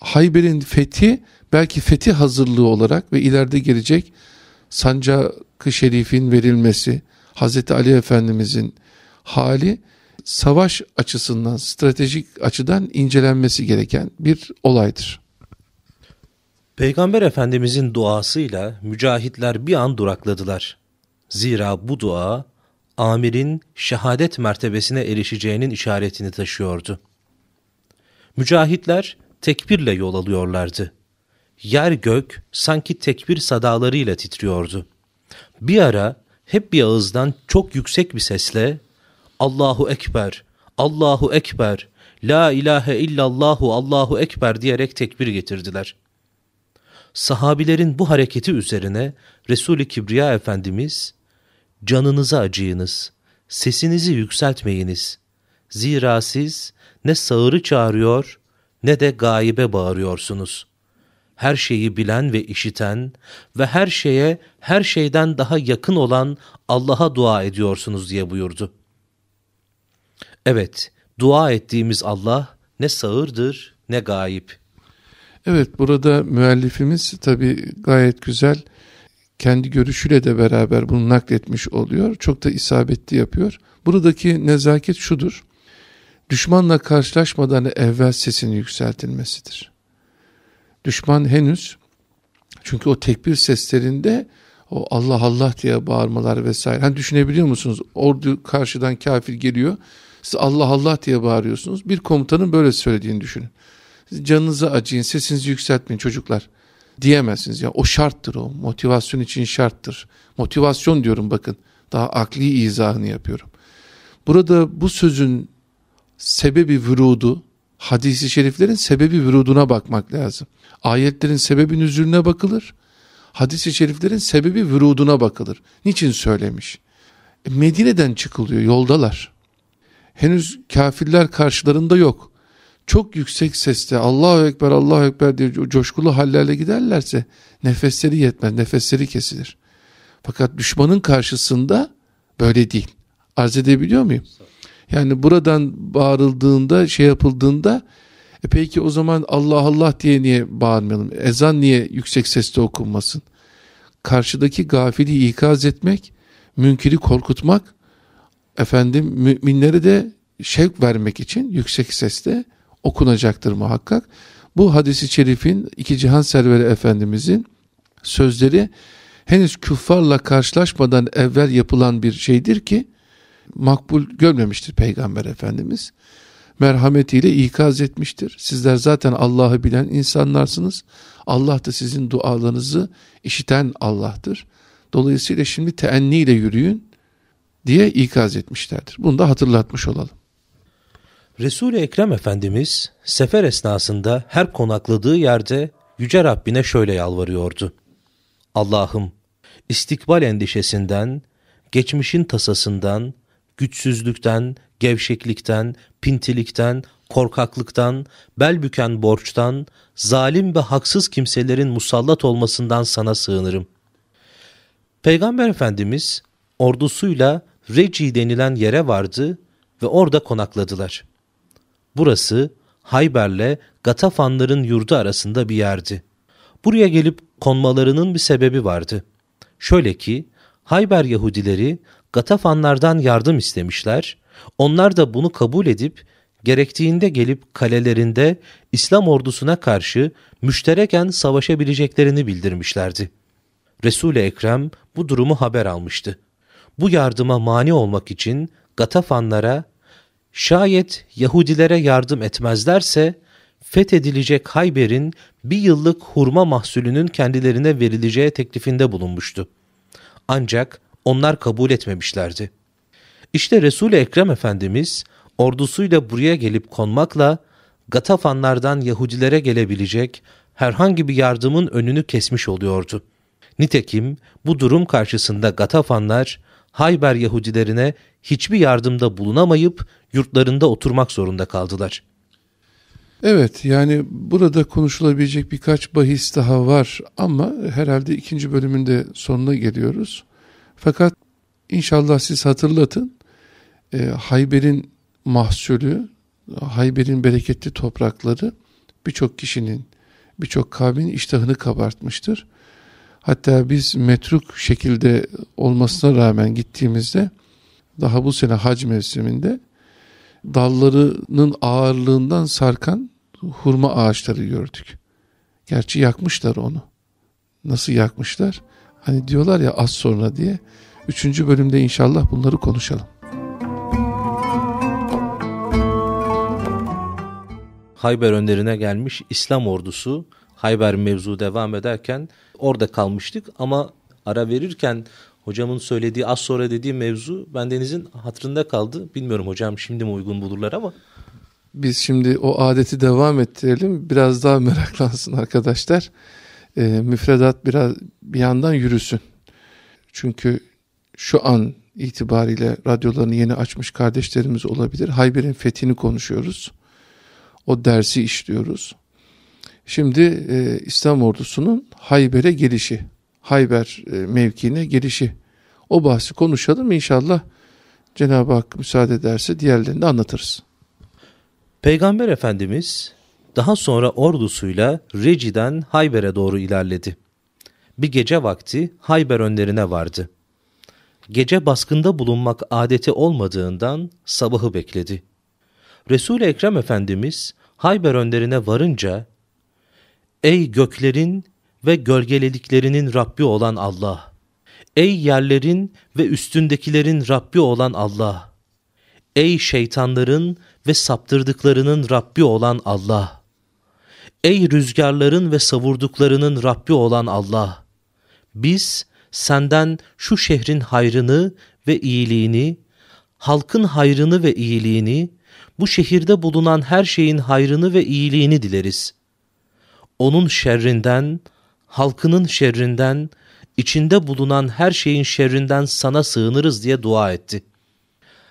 Hayber'in fethi belki fethi hazırlığı olarak ve ileride gelecek sancak şerifin verilmesi, Hazreti Ali Efendimizin hali savaş açısından, stratejik açıdan incelenmesi gereken bir olaydır. Peygamber Efendimizin duasıyla mücahitler bir an durakladılar. Zira bu dua amirin şehadet mertebesine erişeceğinin işaretini taşıyordu. Mücahitler tekbirle yol alıyorlardı. Yer gök sanki tekbir sadalarıyla titriyordu. Bir ara hep bir ağızdan çok yüksek bir sesle Allahu Ekber, Allahu Ekber, La ilahe illallahu Allahu Ekber diyerek tekbir getirdiler. Sahabilerin bu hareketi üzerine Resul-i Kibriya Efendimiz, canınıza acıyınız, sesinizi yükseltmeyiniz. Zira siz ne sağırı çağırıyor ne de gaibe bağırıyorsunuz. Her şeyi bilen ve işiten ve her şeye her şeyden daha yakın olan Allah'a dua ediyorsunuz diye buyurdu.'' Evet, dua ettiğimiz Allah ne sağırdır ne gayip. Evet, burada müellifimiz tabi gayet güzel kendi görüşüyle de beraber bunu nakletmiş oluyor. Çok da isabetli yapıyor. Buradaki nezaket şudur. Düşmanla karşılaşmadan evvel sesin yükseltilmesidir. Düşman henüz çünkü o tekbir seslerinde o Allah Allah diye bağırmalar vesaire. Hani düşünebiliyor musunuz? Ordu karşıdan kafir geliyor. Siz Allah Allah diye bağırıyorsunuz. Bir komutanın böyle söylediğini düşünün. Siz canınıza acıyın, sesinizi yükseltmeyin çocuklar diyemezsiniz. ya O şarttır o. Motivasyon için şarttır. Motivasyon diyorum bakın. Daha akli izahını yapıyorum. Burada bu sözün sebebi vurudu, hadisi şeriflerin sebebi vuruduna bakmak lazım. Ayetlerin sebebi nüzülüne bakılır. Hadis-i şeriflerin sebebi vuruduna bakılır. Niçin söylemiş? E, Medine'den çıkılıyor, yoldalar henüz kafirler karşılarında yok. Çok yüksek sesle Allahu Ekber Allahu Ekber diye coşkulu hallerle giderlerse nefesleri yetmez, nefesleri kesilir. Fakat düşmanın karşısında böyle değil. Arz edebiliyor muyum? Yani buradan bağırıldığında, şey yapıldığında e peki o zaman Allah Allah diye niye bağırmayalım? Ezan niye yüksek sesle okunmasın? Karşıdaki gafili ikaz etmek, münkiri korkutmak efendim müminleri de şevk vermek için yüksek sesle okunacaktır muhakkak. Bu hadisi şerifin iki cihan serveri efendimizin sözleri henüz küffarla karşılaşmadan evvel yapılan bir şeydir ki makbul görmemiştir peygamber efendimiz. Merhametiyle ikaz etmiştir. Sizler zaten Allah'ı bilen insanlarsınız. Allah da sizin dualarınızı işiten Allah'tır. Dolayısıyla şimdi teenniyle yürüyün diye ikaz etmişlerdir. Bunu da hatırlatmış olalım. Resul-i Ekrem Efendimiz sefer esnasında her konakladığı yerde Yüce Rabbine şöyle yalvarıyordu. Allah'ım istikbal endişesinden, geçmişin tasasından, güçsüzlükten, gevşeklikten, pintilikten, korkaklıktan, bel büken borçtan, zalim ve haksız kimselerin musallat olmasından sana sığınırım. Peygamber Efendimiz ordusuyla Reci denilen yere vardı ve orada konakladılar. Burası Hayber'le Gatafanların yurdu arasında bir yerdi. Buraya gelip konmalarının bir sebebi vardı. Şöyle ki Hayber Yahudileri Gatafanlardan yardım istemişler, onlar da bunu kabul edip gerektiğinde gelip kalelerinde İslam ordusuna karşı müştereken savaşabileceklerini bildirmişlerdi. Resul-i Ekrem bu durumu haber almıştı bu yardıma mani olmak için Gatafanlara şayet Yahudilere yardım etmezlerse fethedilecek Hayber'in bir yıllık hurma mahsulünün kendilerine verileceği teklifinde bulunmuştu. Ancak onlar kabul etmemişlerdi. İşte Resul-i Ekrem Efendimiz ordusuyla buraya gelip konmakla Gatafanlardan Yahudilere gelebilecek herhangi bir yardımın önünü kesmiş oluyordu. Nitekim bu durum karşısında Gatafanlar Hayber Yahudilerine hiçbir yardımda bulunamayıp yurtlarında oturmak zorunda kaldılar. Evet yani burada konuşulabilecek birkaç bahis daha var ama herhalde ikinci bölümün de sonuna geliyoruz. Fakat inşallah siz hatırlatın e, Hayber'in mahsulü, Hayber'in bereketli toprakları birçok kişinin, birçok kavmin iştahını kabartmıştır. Hatta biz metruk şekilde olmasına rağmen gittiğimizde daha bu sene hac mevsiminde dallarının ağırlığından sarkan hurma ağaçları gördük. Gerçi yakmışlar onu. Nasıl yakmışlar? Hani diyorlar ya az sonra diye. Üçüncü bölümde inşallah bunları konuşalım. Hayber önderine gelmiş İslam ordusu Hayber mevzu devam ederken orada kalmıştık ama ara verirken hocamın söylediği az sonra dediği mevzu bendenizin hatırında kaldı. Bilmiyorum hocam şimdi mi uygun bulurlar ama. Biz şimdi o adeti devam ettirelim. Biraz daha meraklansın arkadaşlar. E, müfredat biraz bir yandan yürüsün. Çünkü şu an itibariyle radyolarını yeni açmış kardeşlerimiz olabilir. Hayber'in fethini konuşuyoruz. O dersi işliyoruz. Şimdi e, İslam ordusunun Hayber'e gelişi, Hayber e, mevkiine gelişi. O bahsi konuşalım inşallah Cenab-ı Hak müsaade ederse diğerlerini de anlatırız. Peygamber Efendimiz daha sonra ordusuyla Reci'den Hayber'e doğru ilerledi. Bir gece vakti Hayber önlerine vardı. Gece baskında bulunmak adeti olmadığından sabahı bekledi. Resul-i Ekrem Efendimiz Hayber önlerine varınca Ey göklerin ve gölgelediklerinin Rabbi olan Allah! Ey yerlerin ve üstündekilerin Rabbi olan Allah! Ey şeytanların ve saptırdıklarının Rabbi olan Allah! Ey rüzgarların ve savurduklarının Rabbi olan Allah! Biz senden şu şehrin hayrını ve iyiliğini, halkın hayrını ve iyiliğini, bu şehirde bulunan her şeyin hayrını ve iyiliğini dileriz onun şerrinden, halkının şerrinden, içinde bulunan her şeyin şerrinden sana sığınırız diye dua etti.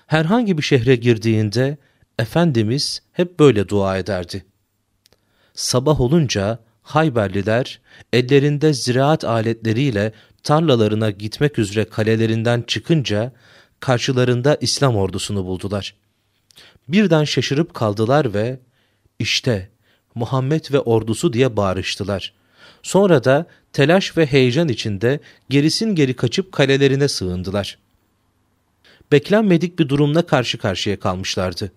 Herhangi bir şehre girdiğinde Efendimiz hep böyle dua ederdi. Sabah olunca Hayberliler ellerinde ziraat aletleriyle tarlalarına gitmek üzere kalelerinden çıkınca karşılarında İslam ordusunu buldular. Birden şaşırıp kaldılar ve işte Muhammed ve ordusu diye bağırıştılar. Sonra da telaş ve heyecan içinde gerisin geri kaçıp kalelerine sığındılar. Beklenmedik bir durumla karşı karşıya kalmışlardı.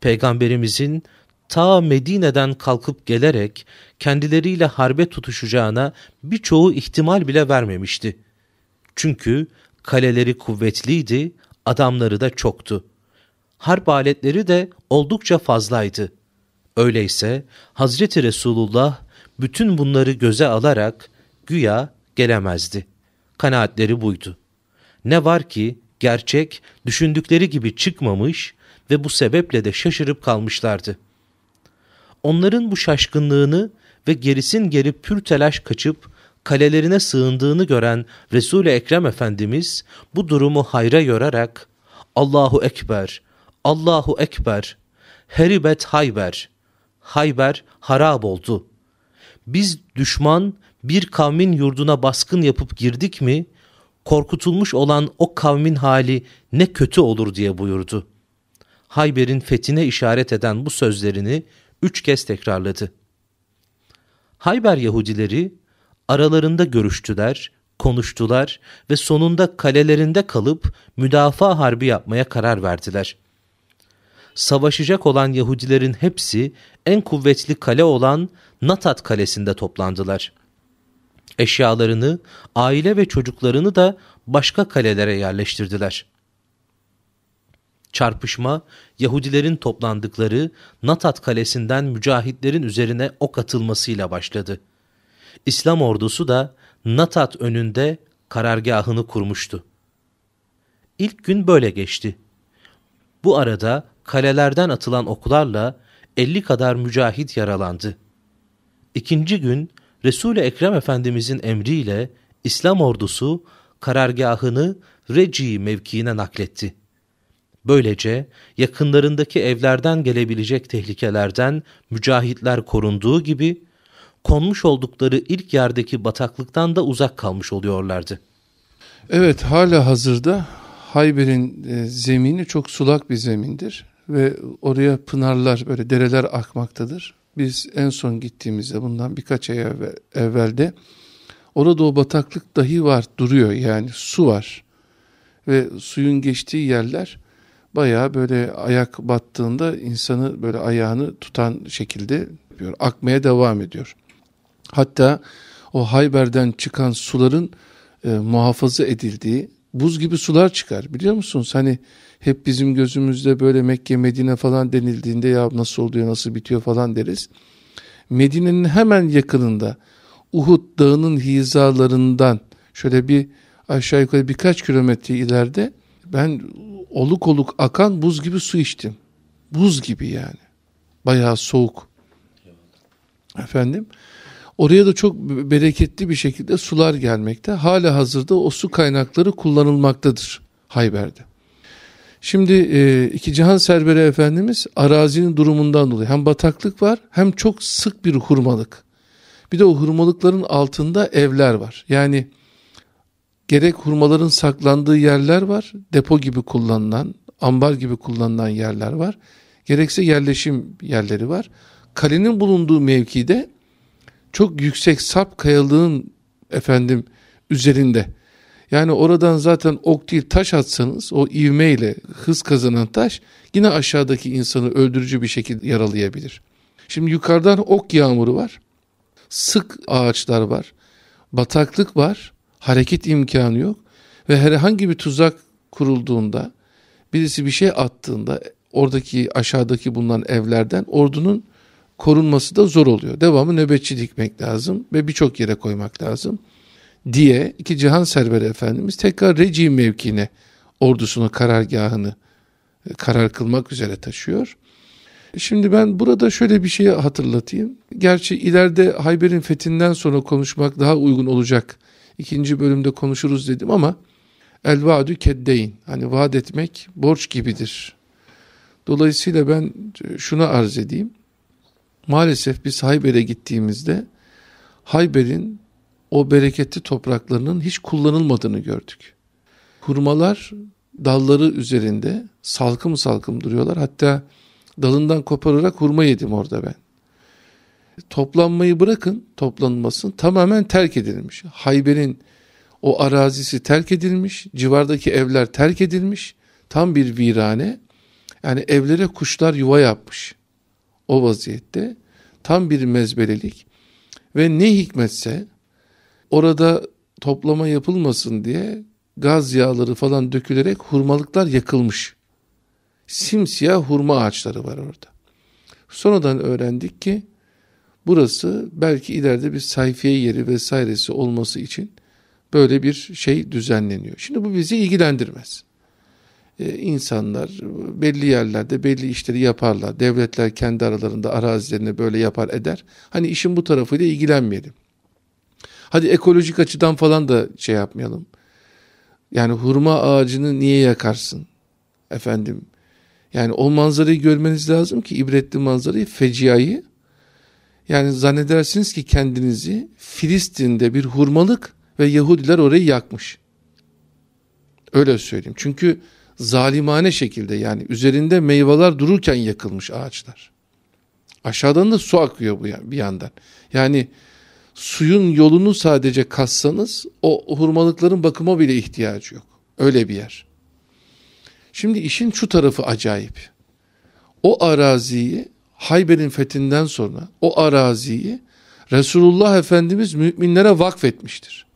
Peygamberimizin ta Medine'den kalkıp gelerek kendileriyle harbe tutuşacağına birçoğu ihtimal bile vermemişti. Çünkü kaleleri kuvvetliydi, adamları da çoktu. Harp aletleri de oldukça fazlaydı. Öyleyse Hazreti Resulullah bütün bunları göze alarak güya gelemezdi. Kanaatleri buydu. Ne var ki gerçek düşündükleri gibi çıkmamış ve bu sebeple de şaşırıp kalmışlardı. Onların bu şaşkınlığını ve gerisin geri pür telaş kaçıp kalelerine sığındığını gören Resul-i Ekrem Efendimiz bu durumu hayra yorarak Allahu Ekber, Allahu Ekber, Heribet Hayber Hayber harap oldu. Biz düşman bir kavmin yurduna baskın yapıp girdik mi, korkutulmuş olan o kavmin hali ne kötü olur diye buyurdu. Hayber'in fethine işaret eden bu sözlerini üç kez tekrarladı. Hayber Yahudileri aralarında görüştüler, konuştular ve sonunda kalelerinde kalıp müdafaa harbi yapmaya karar verdiler savaşacak olan Yahudilerin hepsi en kuvvetli kale olan Natat kalesinde toplandılar. Eşyalarını, aile ve çocuklarını da başka kalelere yerleştirdiler. Çarpışma, Yahudilerin toplandıkları Natat kalesinden mücahitlerin üzerine ok atılmasıyla başladı. İslam ordusu da Natat önünde karargahını kurmuştu. İlk gün böyle geçti. Bu arada kalelerden atılan oklarla 50 kadar mücahit yaralandı. İkinci gün Resul-i Ekrem Efendimizin emriyle İslam ordusu karargahını Reci mevkiine nakletti. Böylece yakınlarındaki evlerden gelebilecek tehlikelerden mücahitler korunduğu gibi konmuş oldukları ilk yerdeki bataklıktan da uzak kalmış oluyorlardı. Evet hala hazırda Hayber'in e, zemini çok sulak bir zemindir ve oraya pınarlar böyle dereler akmaktadır. Biz en son gittiğimizde bundan birkaç ay evvelde orada o bataklık dahi var duruyor yani su var ve suyun geçtiği yerler baya böyle ayak battığında insanı böyle ayağını tutan şekilde yapıyor. Akmaya devam ediyor. Hatta o Hayber'den çıkan suların e, muhafaza edildiği buz gibi sular çıkar biliyor musunuz? Hani hep bizim gözümüzde böyle Mekke, Medine falan denildiğinde ya nasıl oluyor, nasıl bitiyor falan deriz. Medine'nin hemen yakınında Uhud dağının hizalarından şöyle bir aşağı yukarı birkaç kilometre ileride ben oluk oluk akan buz gibi su içtim. Buz gibi yani. Bayağı soğuk. Efendim. Oraya da çok bereketli bir şekilde sular gelmekte. Hala hazırda o su kaynakları kullanılmaktadır Hayber'de. Şimdi e, iki cihan Serbere efendimiz arazinin durumundan dolayı hem bataklık var hem çok sık bir hurmalık. Bir de o hurmalıkların altında evler var. Yani gerek hurmaların saklandığı yerler var, depo gibi kullanılan, ambar gibi kullanılan yerler var. Gerekse yerleşim yerleri var. Kalenin bulunduğu mevkide çok yüksek sap kayalığın efendim üzerinde yani oradan zaten ok değil taş atsanız o ivmeyle hız kazanan taş yine aşağıdaki insanı öldürücü bir şekilde yaralayabilir. Şimdi yukarıdan ok yağmuru var. Sık ağaçlar var. Bataklık var. Hareket imkanı yok. Ve herhangi bir tuzak kurulduğunda birisi bir şey attığında oradaki aşağıdaki bulunan evlerden ordunun korunması da zor oluyor. Devamı nöbetçi dikmek lazım ve birçok yere koymak lazım diye iki cihan serveri efendimiz tekrar Reci mevkine ordusunu karargahını e, karar kılmak üzere taşıyor. Şimdi ben burada şöyle bir şeyi hatırlatayım. Gerçi ileride Hayber'in fethinden sonra konuşmak daha uygun olacak. İkinci bölümde konuşuruz dedim ama el vaadü keddeyn. Hani vaat etmek borç gibidir. Dolayısıyla ben şuna arz edeyim. Maalesef biz Hayber'e gittiğimizde Hayber'in o bereketli topraklarının hiç kullanılmadığını gördük. Hurmalar dalları üzerinde salkım salkım duruyorlar. Hatta dalından kopararak hurma yedim orada ben. Toplanmayı bırakın toplanmasın tamamen terk edilmiş. Hayber'in o arazisi terk edilmiş. Civardaki evler terk edilmiş. Tam bir virane. Yani evlere kuşlar yuva yapmış. O vaziyette tam bir mezbelelik ve ne hikmetse Orada toplama yapılmasın diye gaz yağları falan dökülerek hurmalıklar yakılmış. Simsiyah hurma ağaçları var orada. Sonradan öğrendik ki burası belki ileride bir sayfiye yeri vesairesi olması için böyle bir şey düzenleniyor. Şimdi bu bizi ilgilendirmez. Ee, insanlar belli yerlerde belli işleri yaparlar. Devletler kendi aralarında arazilerini böyle yapar eder. Hani işin bu tarafıyla ilgilenmeyelim. Hadi ekolojik açıdan falan da şey yapmayalım. Yani hurma ağacını niye yakarsın? Efendim. Yani o manzarayı görmeniz lazım ki ibretli manzarayı, feciayı. Yani zannedersiniz ki kendinizi Filistin'de bir hurmalık ve Yahudiler orayı yakmış. Öyle söyleyeyim. Çünkü zalimane şekilde yani üzerinde meyveler dururken yakılmış ağaçlar. Aşağıdan da su akıyor bu bir yandan. Yani suyun yolunu sadece kassanız o hurmalıkların bakıma bile ihtiyacı yok. Öyle bir yer. Şimdi işin şu tarafı acayip. O araziyi Hayber'in fethinden sonra o araziyi Resulullah Efendimiz müminlere vakfetmiştir.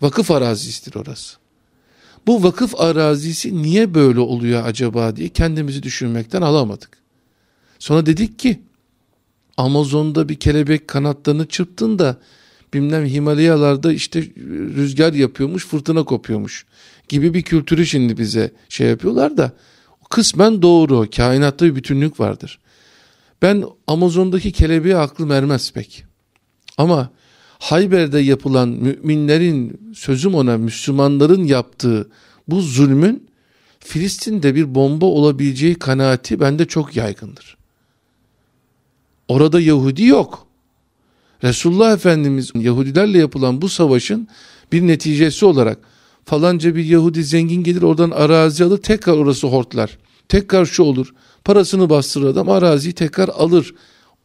Vakıf arazisidir orası. Bu vakıf arazisi niye böyle oluyor acaba diye kendimizi düşünmekten alamadık. Sonra dedik ki Amazon'da bir kelebek kanatlarını çırptın da bilmem Himalayalarda işte rüzgar yapıyormuş fırtına kopuyormuş gibi bir kültürü şimdi bize şey yapıyorlar da kısmen doğru kainatta bir bütünlük vardır. Ben Amazon'daki kelebeğe aklım ermez pek. Ama Hayber'de yapılan müminlerin sözüm ona Müslümanların yaptığı bu zulmün Filistin'de bir bomba olabileceği kanaati bende çok yaygındır. Orada Yahudi yok. Resulullah Efendimiz Yahudilerle yapılan bu savaşın bir neticesi olarak falanca bir Yahudi zengin gelir oradan arazi alır tekrar orası hortlar. Tekrar şu olur parasını bastırır adam araziyi tekrar alır.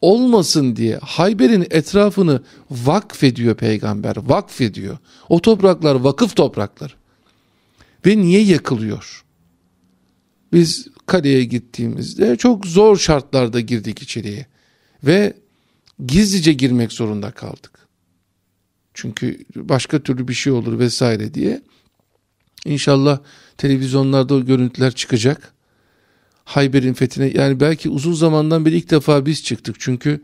Olmasın diye Hayber'in etrafını vakfediyor peygamber vakfediyor. O topraklar vakıf topraklar. Ve niye yakılıyor? Biz kaleye gittiğimizde çok zor şartlarda girdik içeriye. Ve gizlice girmek zorunda kaldık. Çünkü başka türlü bir şey olur vesaire diye. İnşallah televizyonlarda o görüntüler çıkacak. Hayber'in fethine yani belki uzun zamandan beri ilk defa biz çıktık. Çünkü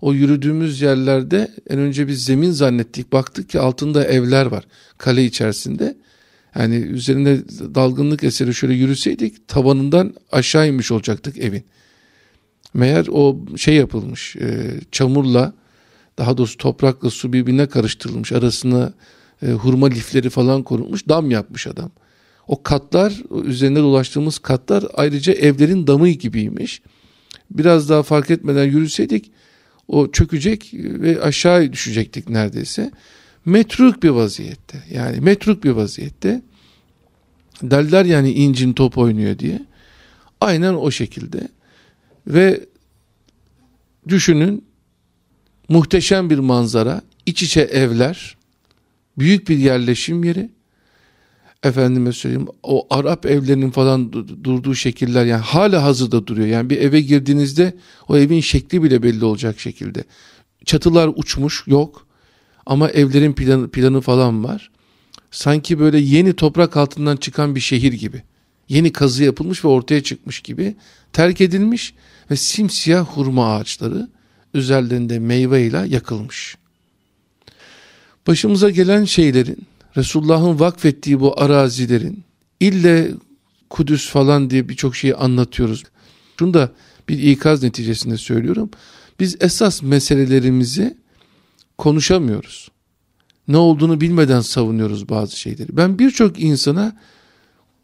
o yürüdüğümüz yerlerde en önce biz zemin zannettik. Baktık ki altında evler var kale içerisinde. Yani üzerinde dalgınlık eseri şöyle yürüseydik tabanından aşağıymış olacaktık evin. Meğer o şey yapılmış e, çamurla daha doğrusu toprakla su birbirine karıştırılmış. Arasına e, hurma lifleri falan konulmuş. Dam yapmış adam. O katlar, üzerinde dolaştığımız katlar ayrıca evlerin damı gibiymiş. Biraz daha fark etmeden yürüseydik o çökecek ve aşağı düşecektik neredeyse. Metruk bir vaziyette. Yani metruk bir vaziyette. Derler yani incin top oynuyor diye. Aynen o şekilde. Ve düşünün muhteşem bir manzara, iç içe evler, büyük bir yerleşim yeri. Efendime söyleyeyim o Arap evlerinin falan durduğu şekiller yani hala hazırda duruyor. Yani bir eve girdiğinizde o evin şekli bile belli olacak şekilde. Çatılar uçmuş yok ama evlerin planı, planı falan var. Sanki böyle yeni toprak altından çıkan bir şehir gibi. Yeni kazı yapılmış ve ortaya çıkmış gibi terk edilmiş ve ve simsiyah hurma ağaçları üzerlerinde meyveyle yakılmış. Başımıza gelen şeylerin, Resulullah'ın vakfettiği bu arazilerin, ille Kudüs falan diye birçok şeyi anlatıyoruz. Şunu da bir ikaz neticesinde söylüyorum. Biz esas meselelerimizi konuşamıyoruz. Ne olduğunu bilmeden savunuyoruz bazı şeyleri. Ben birçok insana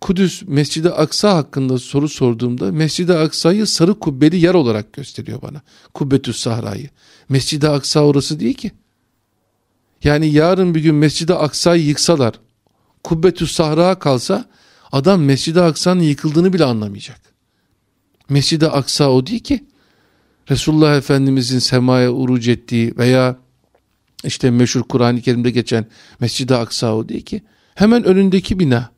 Kudüs Mescid-i Aksa hakkında soru sorduğumda Mescid-i Aksa'yı sarı kubbeli yer olarak gösteriyor bana. Kubbetü Sahra'yı. Mescid-i Aksa orası değil ki. Yani yarın bir gün Mescid-i Aksa'yı yıksalar, Kubbetü Sahra kalsa adam Mescid-i Aksa'nın yıkıldığını bile anlamayacak. Mescid-i Aksa o değil ki. Resulullah Efendimizin semaya uruc ettiği veya işte meşhur Kur'an-ı Kerim'de geçen Mescid-i Aksa o değil ki. Hemen önündeki bina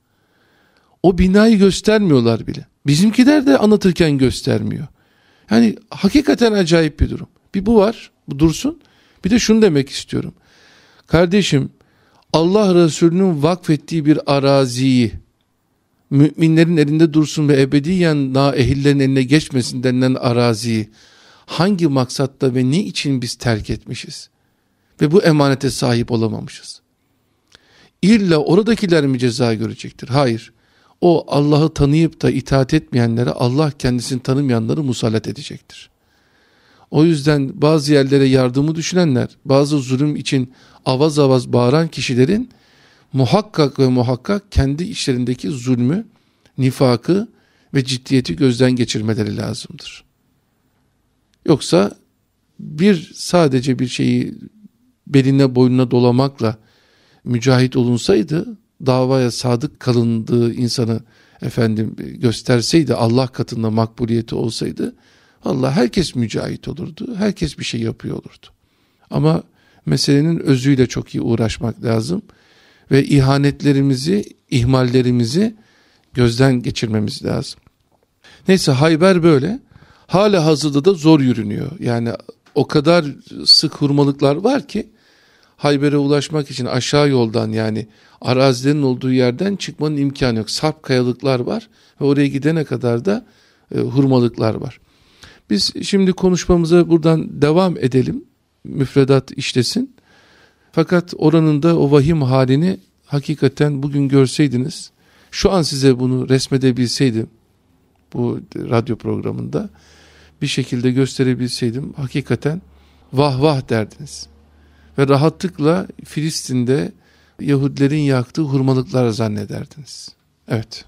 o binayı göstermiyorlar bile. Bizimkiler de anlatırken göstermiyor. Yani hakikaten acayip bir durum. Bir bu var, bu dursun. Bir de şunu demek istiyorum. Kardeşim Allah Resulü'nün vakfettiği bir araziyi müminlerin elinde dursun ve ebediyen naehillerin eline geçmesin denilen araziyi hangi maksatla ve ne için biz terk etmişiz? Ve bu emanete sahip olamamışız. İlla oradakiler mi ceza görecektir? Hayır. O Allah'ı tanıyıp da itaat etmeyenlere Allah kendisini tanımayanları musallat edecektir. O yüzden bazı yerlere yardımı düşünenler, bazı zulüm için avaz avaz bağıran kişilerin muhakkak ve muhakkak kendi içlerindeki zulmü, nifakı ve ciddiyeti gözden geçirmeleri lazımdır. Yoksa bir sadece bir şeyi beline boynuna dolamakla mücahit olunsaydı davaya sadık kalındığı insanı efendim gösterseydi Allah katında makbuliyeti olsaydı Allah herkes mücahit olurdu. Herkes bir şey yapıyor olurdu. Ama meselenin özüyle çok iyi uğraşmak lazım ve ihanetlerimizi, ihmallerimizi gözden geçirmemiz lazım. Neyse Hayber böyle. Hala hazırda da zor yürünüyor. Yani o kadar sık hurmalıklar var ki Hayber'e ulaşmak için aşağı yoldan yani arazilerin olduğu yerden çıkmanın imkanı yok. Sarp kayalıklar var ve oraya gidene kadar da e, hurmalıklar var. Biz şimdi konuşmamıza buradan devam edelim. Müfredat işlesin. Fakat oranın da o vahim halini hakikaten bugün görseydiniz, şu an size bunu resmedebilseydim bu radyo programında bir şekilde gösterebilseydim hakikaten vah vah derdiniz ve rahatlıkla Filistin'de Yahudilerin yaktığı hurmalıklar zannederdiniz. Evet.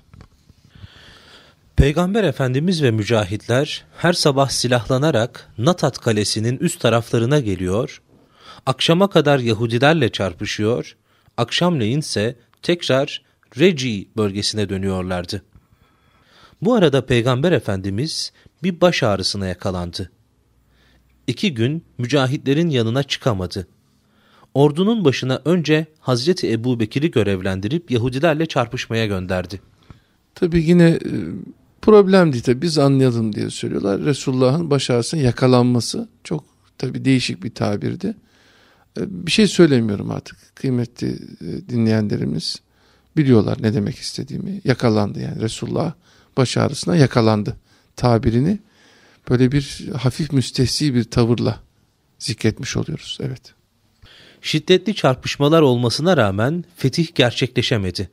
Peygamber Efendimiz ve mücahitler her sabah silahlanarak Natat Kalesi'nin üst taraflarına geliyor, akşama kadar Yahudilerle çarpışıyor, akşamleyin ise tekrar Reci bölgesine dönüyorlardı. Bu arada Peygamber Efendimiz bir baş ağrısına yakalandı. İki gün mücahitlerin yanına çıkamadı ordunun başına önce Hazreti Ebu Bekir'i görevlendirip Yahudilerle çarpışmaya gönderdi. Tabi yine e, problem değil tabi biz anlayalım diye söylüyorlar. Resulullah'ın baş ağrısının yakalanması çok tabi değişik bir tabirdi. E, bir şey söylemiyorum artık kıymetli e, dinleyenlerimiz biliyorlar ne demek istediğimi. Yakalandı yani Resulullah baş ağrısına yakalandı tabirini böyle bir hafif müstehsi bir tavırla zikretmiş oluyoruz. Evet. Şiddetli çarpışmalar olmasına rağmen fetih gerçekleşemedi.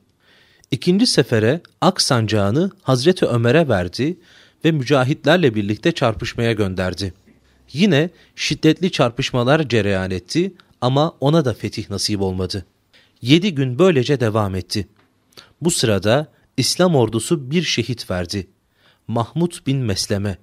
İkinci sefere Ak sancağını Hazreti Ömer'e verdi ve mücahitlerle birlikte çarpışmaya gönderdi. Yine şiddetli çarpışmalar cereyan etti ama ona da fetih nasip olmadı. Yedi gün böylece devam etti. Bu sırada İslam ordusu bir şehit verdi. Mahmud bin Mesleme.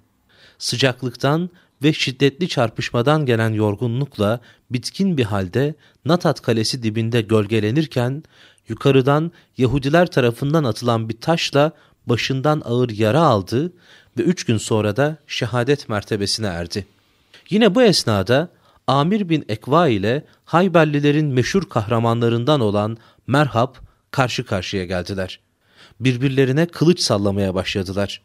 Sıcaklıktan ve şiddetli çarpışmadan gelen yorgunlukla bitkin bir halde Natat Kalesi dibinde gölgelenirken yukarıdan Yahudiler tarafından atılan bir taşla başından ağır yara aldı ve üç gün sonra da şehadet mertebesine erdi. Yine bu esnada Amir bin Ekva ile Hayberlilerin meşhur kahramanlarından olan Merhab karşı karşıya geldiler. Birbirlerine kılıç sallamaya başladılar.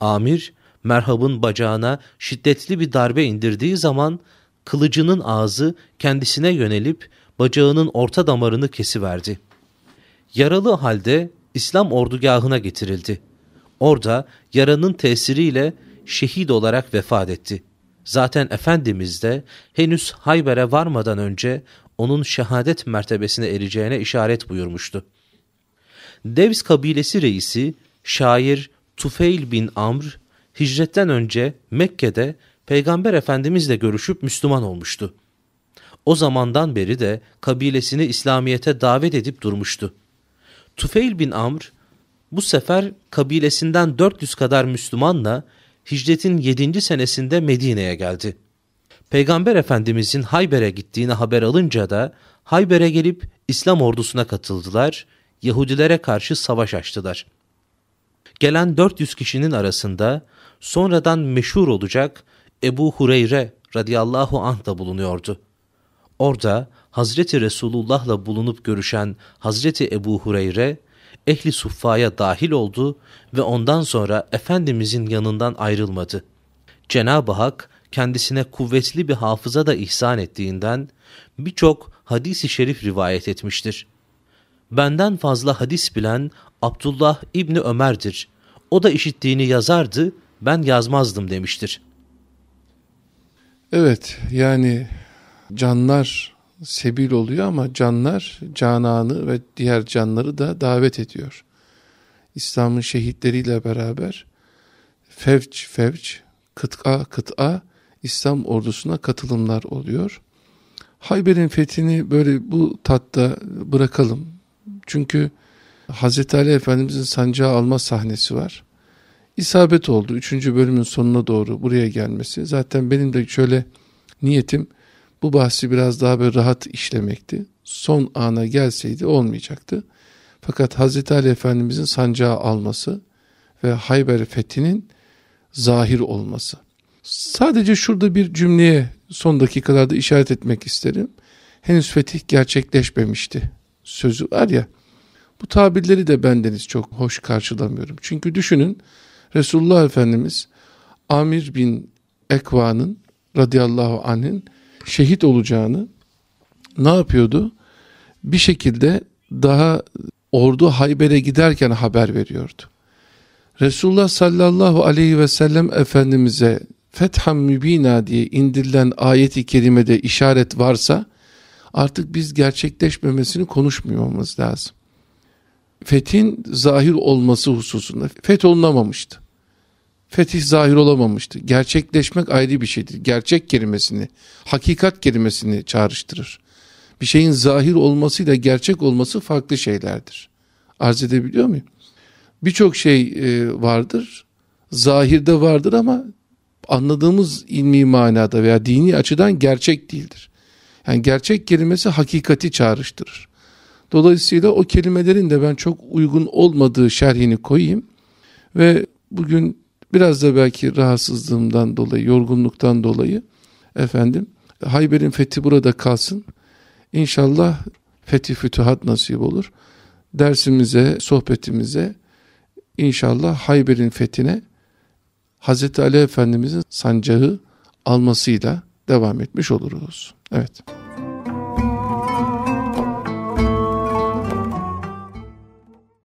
Amir merhabın bacağına şiddetli bir darbe indirdiği zaman kılıcının ağzı kendisine yönelip bacağının orta damarını kesiverdi. Yaralı halde İslam ordugahına getirildi. Orada yaranın tesiriyle şehit olarak vefat etti. Zaten Efendimiz de henüz Hayber'e varmadan önce onun şehadet mertebesine ereceğine işaret buyurmuştu. Devs kabilesi reisi, şair Tufeil bin Amr, hicretten önce Mekke'de Peygamber Efendimizle görüşüp Müslüman olmuştu. O zamandan beri de kabilesini İslamiyet'e davet edip durmuştu. Tufeil bin Amr bu sefer kabilesinden 400 kadar Müslümanla hicretin 7. senesinde Medine'ye geldi. Peygamber Efendimizin Hayber'e gittiğini haber alınca da Hayber'e gelip İslam ordusuna katıldılar, Yahudilere karşı savaş açtılar. Gelen 400 kişinin arasında sonradan meşhur olacak Ebu Hureyre radıyallahu anh da bulunuyordu. Orada Hazreti Resulullah'la bulunup görüşen Hazreti Ebu Hureyre, ehli suffaya dahil oldu ve ondan sonra Efendimizin yanından ayrılmadı. Cenab-ı Hak kendisine kuvvetli bir hafıza da ihsan ettiğinden birçok hadis-i şerif rivayet etmiştir. Benden fazla hadis bilen Abdullah İbni Ömer'dir. O da işittiğini yazardı ben yazmazdım demiştir. Evet yani canlar sebil oluyor ama canlar cananı ve diğer canları da davet ediyor. İslam'ın şehitleriyle beraber fevç fevç, kıtka kıta İslam ordusuna katılımlar oluyor. Hayber'in fethini böyle bu tatta bırakalım. Çünkü Hz. Ali Efendimizin sancağı alma sahnesi var isabet oldu. Üçüncü bölümün sonuna doğru buraya gelmesi. Zaten benim de şöyle niyetim bu bahsi biraz daha bir rahat işlemekti. Son ana gelseydi olmayacaktı. Fakat Hazreti Ali Efendimizin sancağı alması ve Hayber fethinin zahir olması. Sadece şurada bir cümleye son dakikalarda işaret etmek isterim. Henüz fetih gerçekleşmemişti sözü var ya. Bu tabirleri de bendeniz çok hoş karşılamıyorum. Çünkü düşünün Resulullah Efendimiz Amir bin Ekva'nın radıyallahu anh'in şehit olacağını ne yapıyordu? Bir şekilde daha ordu Hayber'e giderken haber veriyordu. Resulullah sallallahu aleyhi ve sellem Efendimiz'e Fetham Mübina diye indirilen ayeti kerimede işaret varsa artık biz gerçekleşmemesini konuşmamamız lazım. Fethin zahir olması hususunda feth olunamamıştı fetih zahir olamamıştı. Gerçekleşmek ayrı bir şeydir. Gerçek kelimesini, hakikat kelimesini çağrıştırır. Bir şeyin zahir olmasıyla gerçek olması farklı şeylerdir. Arz edebiliyor muyum? Birçok şey e, vardır. Zahirde vardır ama anladığımız ilmi manada veya dini açıdan gerçek değildir. Yani gerçek kelimesi hakikati çağrıştırır. Dolayısıyla o kelimelerin de ben çok uygun olmadığı şerhini koyayım ve bugün Biraz da belki rahatsızlığımdan dolayı, yorgunluktan dolayı efendim Hayber'in fethi burada kalsın. İnşallah fetih fütühat nasip olur. Dersimize, sohbetimize inşallah Hayber'in fethine Hz. Ali Efendimizin sancağı almasıyla devam etmiş oluruz. Evet.